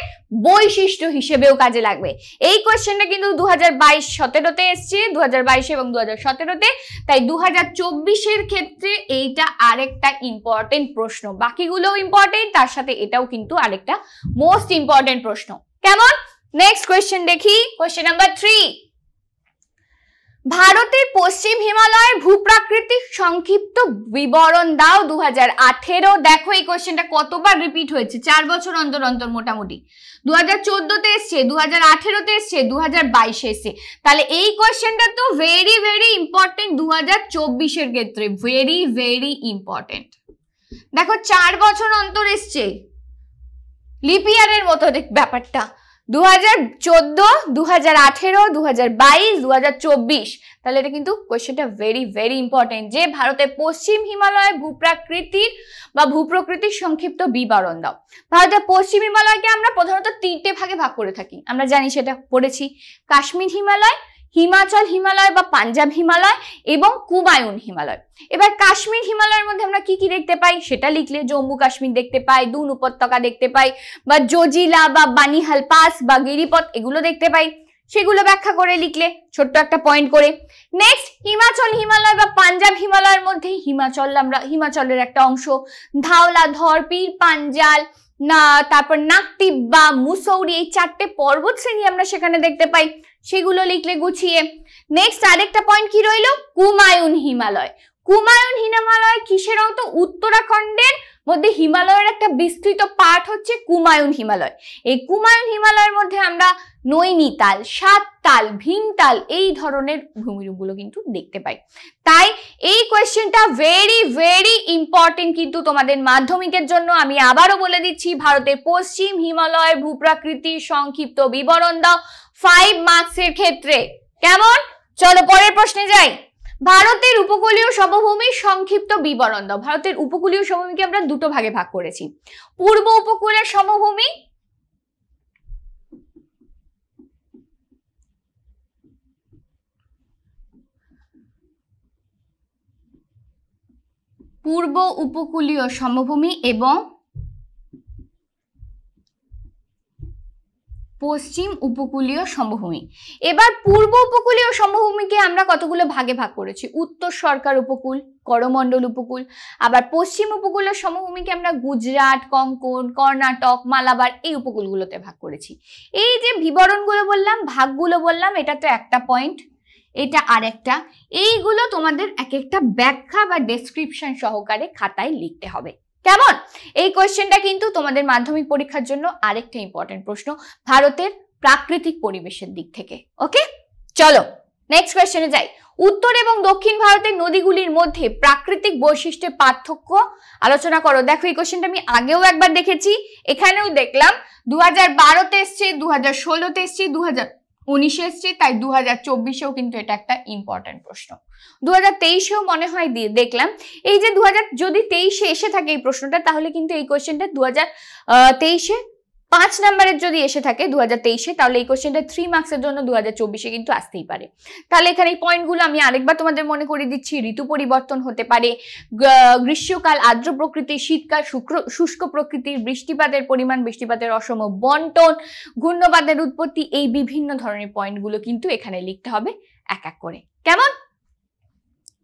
বৈশিষ্ট্য হিসেবেও কাজে লাগবে এই কোয়েশ্চেনটা কিন্তু দু হাজার বাইশ সতেরোতে এসছে দু হাজার বাইশে এবং দু হাজার সতেরোতে তাই দু হাজার চব্বিশের ক্ষেত্রে এইটা আরেকটা ইম্পর্টেন্ট প্রশ্ন বাকিগুলোও ইম্পর্টেন্ট তার সাথে এটাও কিন্তু আরেকটা মোস্ট ইম্পর্টেন্ট প্রশ্ন কেমন নেক্সট কোয়েশ্চেন দেখি কোয়েশ্চেন নাম্বার থ্রি ভারতের পশ্চিম হিমালয়ের ভূপ্রাকৃতিক সংক্ষিপ্ত বিবরণ দাও দু হাজার আঠেরো দেখো এই কোয়েশ্চেনটা কতবার রিপিট হয়েছে চার বছর অন্তর অন্তর মোটামুটি দু হাজার চোদ্দোতে এসছে দু হাজার আঠেরোতে এসছে দু হাজার বাইশে এসছে তাহলে এই কোয়েশ্চেনটা তো ভেরি ভেরি ইম্পর্টেন্ট দু হাজার চব্বিশের ক্ষেত্রে ভেরি ভেরি ইম্পর্টেন্ট দেখো চার বছর অন্তর এসছে লিপিয়ারের মতো ব্যাপারটা দু হাজার চোদ্দো দু হাজার আঠেরো দু হাজার বাইশ দু হাজার চব্বিশ তাহলে এটা কিন্তু কোয়েশ্চেনটা ভেরি ভেরি যে পশ্চিম হিমালয় ভূপ্রাকৃতির বা ভূপ্রকৃতির সংক্ষিপ্ত বিবরণ দাও ভারতের পশ্চিম হিমালয়কে আমরা প্রধানত তিনটে ভাগে ভাগ করে থাকি আমরা জানি সেটা পড়েছি কাশ্মীর হিমালয় হিমাচল হিমালয় বা পাঞ্জাব হিমালয় এবং কুমায়ুন হিমালয় এবার কাশ্মীর হিমালয়ের মধ্যে আমরা কি কি দেখতে পাই সেটা লিখলে জম্মু কাশ্মীর দেখতে পাই দুন উপত্যকা দেখতে পাই বা জজিলা বা বানিহাল পাস বা গিরিপথ এগুলো দেখতে পাই সেগুলো ব্যাখ্যা করে লিখলে ছোট্ট একটা পয়েন্ট করে নেক্সট হিমাচল হিমালয় বা পাঞ্জাব হিমালয়ের মধ্যে হিমাচল আমরা হিমাচলের একটা অংশ ধাওলা ধরপির পাঞ্জাল না তারপর নাকটিপ বা মুসৌরি এই চারটে পর্বত শ্রেণী আমরা সেখানে দেখতে পাই সেগুলো লিখলে গুছিয়ে নেক্সট আরেকটা পয়েন্ট কি রইল কুমায়ুন হিমালয় কুমায়ুন হিমালয় কিসের অন্ত উত্তরাখণ্ডের মধ্যে হিমালয়ের একটা বিস্তৃত পাঠ হচ্ছে কুমায়ুন হিমালয় এই কুমায়ুন হিমালয়ের মধ্যে আমরা নৈনিতাল সাততাল ভীমতাল এই ধরনের ভূমিরূপগুলো কিন্তু দেখতে পাই তাই এই কোয়েশ্চেনটা ভেরি ভেরি ইম্পর্টেন্ট কিন্তু তোমাদের মাধ্যমিকের জন্য আমি আবারও বলে দিচ্ছি ভারতের পশ্চিম হিমালয় ভূপ্রাকৃতির সংক্ষিপ্ত বিবরণ দাও ফাইভ মার্কসের ক্ষেত্রে কেমন চলো পরের প্রশ্নে যাই ভারতের উপকূলীয় সমভূমি সংক্ষিপ্ত বিবরণ দাও ভারতের উপকূলীয় সমভূমিকে আমরা দুটো ভাগে ভাগ করেছি পূর্ব উপকূলের সমভূমি পূর্ব উপকূলীয় সমভূমি এবং পশ্চিম উপকূলীয় সমভূমি এবার পূর্ব উপকূলীয় সমভূমিকে আমরা কতগুলো ভাগে ভাগ করেছি উত্তর সরকার উপকূল করমণ্ডল উপকূল আবার পশ্চিম উপকূলীয় সমভূমিকে আমরা গুজরাট কঙ্কন কর্ণাটক মালাবার এই উপকূলগুলোতে ভাগ করেছি এই যে বিবরণগুলো বললাম ভাগগুলো বললাম এটা তো একটা পয়েন্ট এটা আরেকটা এইগুলো তোমাদের এক একটা ব্যাখ্যা বা ডেসক্রিপশন সহকারে খাতায় লিখতে হবে কেমন এই কোয়েশ্চেনটা কিন্তু তোমাদের মাধ্যমিক পরীক্ষার জন্য আরেকটা ইম্পর্টেন্ট প্রশ্ন ভারতের প্রাকৃতিক পরিবেশের দিক থেকে ওকে চলো নেক্সট কোয়েশ্চেনে যাই উত্তর এবং দক্ষিণ ভারতের নদীগুলির মধ্যে প্রাকৃতিক বৈশিষ্ট্যে পার্থক্য আলোচনা করো দেখো এই কোশ্চেনটা আমি আগেও একবার দেখেছি এখানেও দেখলাম দু হাজার বারোতে এসছে দু হাজার ষোলোতে এসছে দু হাজার উনিশে এসছে তাই দু হাজার চব্বিশেও কিন্তু এটা একটা ইম্পর্টেন্ট প্রশ্ন দু হাজার তেইশেও মনে হয় দিয়ে দেখলাম এই যে দু যদি তেইশে এসে থাকে এই প্রশ্নটা তাহলে কিন্তু এই কোয়েশ্চেনটা দু হাজার তেইশে পাঁচ নাম্বারের যদি এসে থাকে দু হাজার তাহলে এই কোশ্চেনটা থ্রি মার্কসের জন্য দু হাজার কিন্তু আসতেই পারে তাহলে এখানে এই পয়েন্টগুলো আমি আরেকবার তোমাদের মনে করে দিচ্ছি ঋতু পরিবর্তন হতে পারে গ্রীষ্মকাল আর্দ্র প্রকৃতি শীতকাল শুক্র শুষ্ক প্রকৃতির বৃষ্টিপাতের পরিমাণ বৃষ্টিপাতের অসম বন্টন ঘূর্ণপাতের উৎপত্তি এই বিভিন্ন ধরনের পয়েন্টগুলো কিন্তু এখানে লিখতে হবে এক এক করে কেমন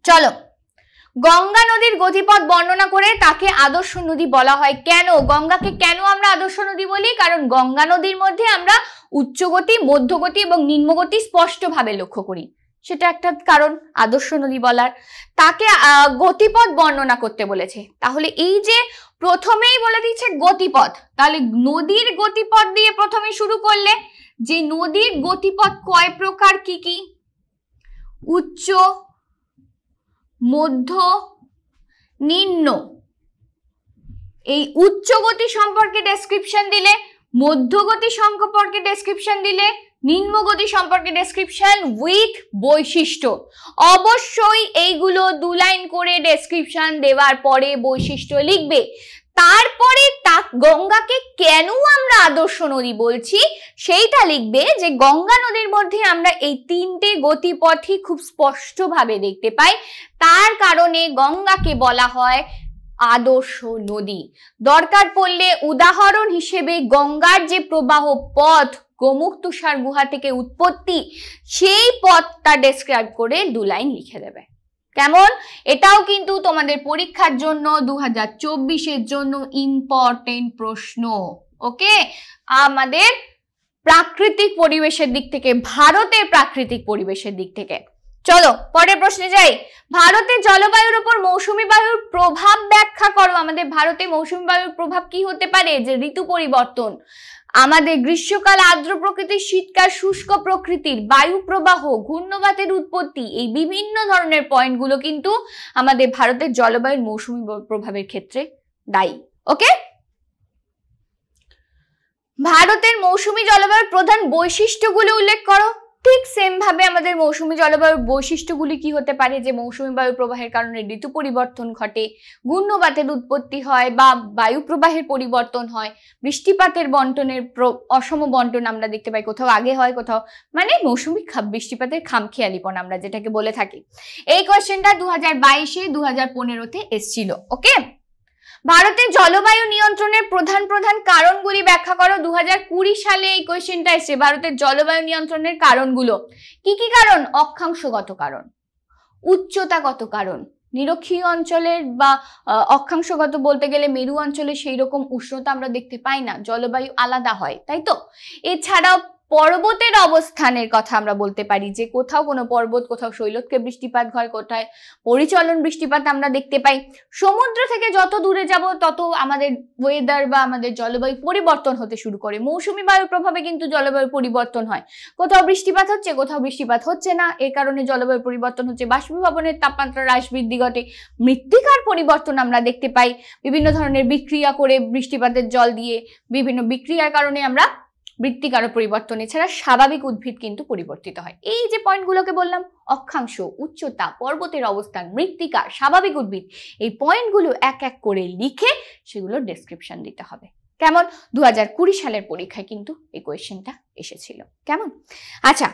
চলো গঙ্গা নদীর গতিপথ বর্ণনা করে তাকে আদর্শ নদী বলা হয় কেন গঙ্গাকে কেন আমরা আদর্শ নদী বলি কারণ গঙ্গা নদীর মধ্যে আমরা উচ্চগতি মধ্যগতি এবং নিম্নগতি স্পষ্টভাবে লক্ষ্য করি সেটা একটা কারণ আদর্শ নদী বলার তাকে গতিপথ বর্ণনা করতে বলেছে তাহলে এই যে প্রথমেই বলে দিচ্ছে গতিপথ তাহলে নদীর গতিপথ দিয়ে প্রথমে শুরু করলে যে নদীর গতিপথ কয় প্রকার কি কি উচ্চ মধ্য নিম্ন এই উচ্চ গতি সম্পর্কে ডেসক্রিপশন দিলে মধ্য গতি সম্পর্কে ডেসক্রিপশন দিলে নিম্নগতি সম্পর্কে ডেসক্রিপশন উইথ বৈশিষ্ট্য অবশ্যই এইগুলো দু লাইন করে ডেসক্রিপশন দেওয়ার পরে বৈশিষ্ট্য লিখবে তারপরে তা গঙ্গাকে কেন আমরা আদর্শ নদী বলছি সেইটা লিখবে যে গঙ্গা নদীর মধ্যে আমরা এই তিনটে গতিপথই খুব স্পষ্টভাবে দেখতে পাই তার কারণে গঙ্গাকে বলা হয় আদর্শ নদী দরকার পড়লে উদাহরণ হিসেবে গঙ্গার যে প্রবাহ পথ গোমুখ তুষার গুহা থেকে উৎপত্তি সেই পথটা ডেসক্রাইব করে দু লাইন লিখে দেবে কেমন এটাও কিন্তু তোমাদের পরীক্ষার জন্য দু হাজার জন্য ইম্পর্টেন্ট প্রশ্ন ওকে আমাদের প্রাকৃতিক পরিবেশের দিক থেকে ভারতের প্রাকৃতিক পরিবেশের দিক থেকে চলো পরের প্রশ্নে যাই ভারতে জলবায়ুর উপর মৌসুমি বায়ুর প্রভাব ব্যাখ্যা করো আমাদের ভারতে মৌসুমি বায়ুর প্রভাব কি হতে পারে যে ঋতু পরিবর্তন আমাদের গ্রীষ্মকাল আর্দ্র প্রকৃতির শীতকাল শুষ্ক প্রকৃতির বায়ু প্রবাহ ঘূর্ণবাতের উৎপত্তি এই বিভিন্ন ধরনের পয়েন্টগুলো কিন্তু আমাদের ভারতের জলবায়ুর মৌসুমি প্রভাবের ক্ষেত্রে দায়ী ওকে ভারতের মৌসুমি জলবায়ুর প্রধান বৈশিষ্ট্যগুলো উল্লেখ করো ঠিক সেম ভাবে আমাদের মৌসুমি জলবায়ুর বৈশিষ্ট্যগুলি কি হতে পারে যে মৌসুমি বায়ু প্রবাহের কারণে ঋতু পরিবর্তন ঘটে ঘূর্ণবাতের উৎপত্তি হয় বা বায়ু প্রবাহের পরিবর্তন হয় বৃষ্টিপাতের বন্টনের অসম বন্টন আমরা দেখতে পাই কোথাও আগে হয় কোথাও মানে মৌসুমী বৃষ্টিপাতের খামখেয়ালিপন আমরা যেটাকে বলে থাকি এই কোয়েশ্চেনটা দু হাজার বাইশে দু হাজার পনেরোতে এসছিল ওকে ভারতের জলবায়ু নিয়ন্ত্রণের প্রধান প্রধান কারণগুলি ব্যাখ্যা করো দু সালে এই কোয়েশ্চেনটা এসে ভারতের জলবায়ু নিয়ন্ত্রণের কারণগুলো কি কি কারণ অক্ষাংশগত কারণ উচ্চতাগত কারণ নিরক্ষীয় অঞ্চলের বা অক্ষাংশগত বলতে গেলে মেরু অঞ্চলে সেই রকম উষ্ণতা আমরা দেখতে পাই না জলবায়ু আলাদা হয় তাই তো এছাড়াও পর্বতের অবস্থানের কথা আমরা বলতে পারি যে কোথাও কোনো পর্বত কোথাও শৈলতকে বৃষ্টিপাত হয় কোথায় পরিচলন বৃষ্টিপাত আমরা দেখতে পাই সমুদ্র থেকে যত দূরে যাব তত আমাদের ওয়েদার বা আমাদের জলবায়ু পরিবর্তন হতে শুরু করে মৌসুমি বায়ুর প্রভাবে কিন্তু জলবায়ু পরিবর্তন হয় কোথাও বৃষ্টিপাত হচ্ছে কোথাও বৃষ্টিপাত হচ্ছে না এর কারণে জলবায়ু পরিবর্তন হচ্ছে বাষ্পীভবনের তাপমাত্রা হ্রাস বৃদ্ধি ঘটে মৃত্তিকার পরিবর্তন আমরা দেখতে পাই বিভিন্ন ধরনের বিক্রিয়া করে বৃষ্টিপাতের জল দিয়ে বিভিন্ন বিক্রিয়ার কারণে আমরা বৃত্তিকারও পরিবর্তন এছাড়া স্বাভাবিক উদ্ভিদ কিন্তু পরিবর্তিত হয় এই যে পয়েন্টগুলোকে বললাম অক্ষাংশ উচ্চতা পর্বতের অবস্থান মৃত্তিকা স্বাভাবিক উদ্ভিদ এই পয়েন্টগুলো এক এক করে লিখে সেগুলো ডেসক্রিপশন দিতে হবে কেমন দু সালের পরীক্ষায় কিন্তু এই কোয়েশ্চেনটা এসেছিল কেমন আচ্ছা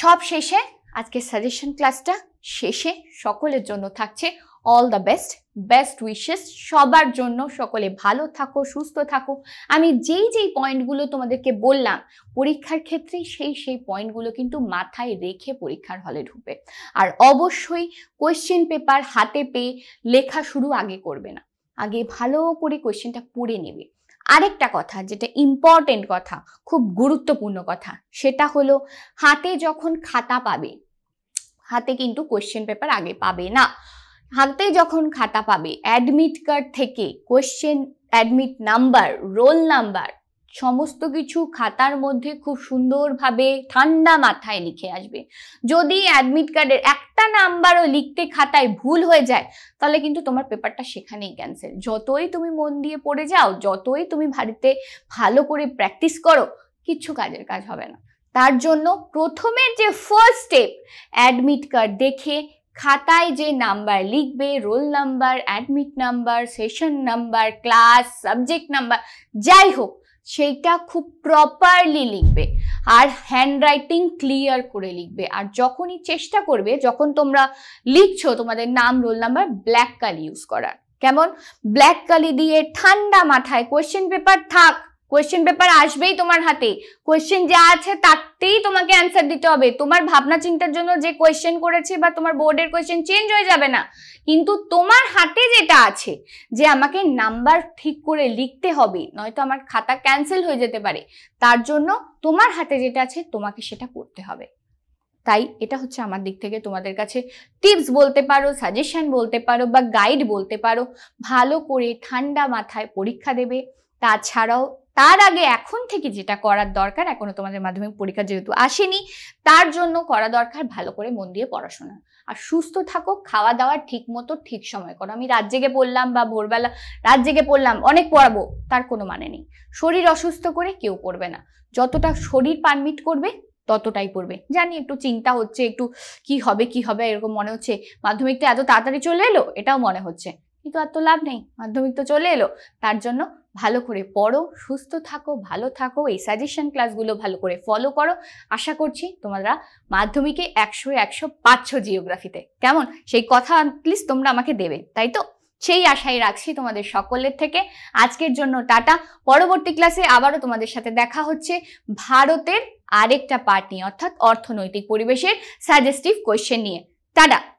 সব শেষে আজকের সাজেশন ক্লাসটা শেষে সকলের জন্য থাকছে all the best best wishes সবার জন্য সকলে ভালো থাকো সুস্থ থাকো আমি যেই যেই পয়েন্টগুলো তোমাদেরকে বললাম পরীক্ষার ক্ষেত্রে সেই সেই পয়েন্টগুলো কিন্তু মাথায় রেখে পরীক্ষার হলে ঢুকবে আর অবশ্যই কোয়েশ্চেন পেপার হাতে পেয়ে লেখা শুরু আগে করবে না আগে ভালো করে কোয়েশ্চেনটা পড়ে নেবে আরেকটা কথা যেটা ইম্পর্টেন্ট কথা খুব গুরুত্বপূর্ণ কথা সেটা হলো হাতে যখন খাতা পাবে হাতে কিন্তু কোয়েশ্চেন পেপার আগে পাবে না হাতে যখন খাতা পাবে অ্যাডমিট কার্ড থেকে question admit number roll number সমস্ত কিছু খাতার মধ্যে খুব সুন্দরভাবে ঠান্ডা মাথায় লিখে আসবে যদি অ্যাডমিট কার্ডের একটা নাম্বারও লিখতে খাতায় ভুল হয়ে যায় তাহলে কিন্তু তোমার পেপারটা সেখানেই ক্যান্সেল যতই তুমি মন দিয়ে পড়ে যাও যতই তুমি বাড়িতে ভালো করে প্র্যাকটিস করো কিচ্ছু কাজের কাজ হবে না তার জন্য প্রথমের যে ফার্স্ট স্টেপ অ্যাডমিট কার্ড দেখে খাতায় যে নাম্বার লিখবে roll number admit number session number class subject number যাই হোক সেইটা খুব প্রপারলি লিখবে আর হ্যান্ড রাইটিং ক্লিয়ার করে লিখবে আর যখনই চেষ্টা করবে যখন তোমরা লিখছো তোমাদের নাম রোল নাম্বার ব্ল্যাক কালি ইউজ করার কেমন ব্ল্যাক কালি দিয়ে ঠান্ডা মাথায় কোয়েশ্চেন পেপার থাক কোয়েশ্চেন পেপার আসবেই তোমার হাতে কোয়েশ্চেন যা আছে তাতেই তোমাকে অ্যান্সার দিতে হবে তোমার ভাবনা চিন্তার জন্য যে কোয়েশ্চেন করেছে বা তোমার বোর্ডের কোয়েশ্চেন চেঞ্জ হয়ে যাবে না কিন্তু তোমার হাতে যেটা আছে যে আমাকে নাম্বার ঠিক করে লিখতে হবে নয়তো আমার খাতা ক্যান্সেল হয়ে যেতে পারে তার জন্য তোমার হাতে যেটা আছে তোমাকে সেটা করতে হবে তাই এটা হচ্ছে আমার দিক থেকে তোমাদের কাছে টিপস বলতে পারো সাজেশন বলতে পারো বা গাইড বলতে পারো ভালো করে ঠান্ডা মাথায় পরীক্ষা দেবে তাছাড়াও তার আগে এখন থেকে যেটা করার দরকার এখনো তোমাদের মাধ্যমিক পরীক্ষা যেহেতু আসেনি তার জন্য করা দরকার ভালো করে মন দিয়ে পড়াশোনা আর সুস্থ থাকো খাওয়া দাওয়া ঠিক মতো ঠিক সময় করো আমি রাত জেগে পড়লাম বা ভোরবেলা রাত জেগে পড়লাম অনেক পড়াবো তার কোনো মানে নেই শরীর অসুস্থ করে কেউ পড়বে না যতটা শরীর পারমিট করবে ততটাই পড়বে জানি একটু চিন্তা হচ্ছে একটু কি হবে কি হবে এরকম মনে হচ্ছে মাধ্যমিকটা এত তাড়াতাড়ি চলে এলো এটাও মনে হচ্ছে কিন্তু আর তো লাভ নেই মাধ্যমিক তো চলে এলো তার জন্য ভালো করে পড়ো সুস্থ থাকো ভালো থাকো এই সাজেশন ক্লাসগুলো ভালো করে ফলো করো আশা করছি তোমরা মাধ্যমিকে একশো একশো পাচ্ছো জিওগ্রাফিতে কেমন সেই কথা প্লিজ তোমরা আমাকে দেবে তাই তো সেই আশাই রাখছি তোমাদের সকলের থেকে আজকের জন্য টাটা পরবর্তী ক্লাসে আবারও তোমাদের সাথে দেখা হচ্ছে ভারতের আরেকটা পার্ট নিয়ে অর্থাৎ অর্থনৈতিক পরিবেশের সাজেস্টিভ কোয়েশ্চেন নিয়ে টাটা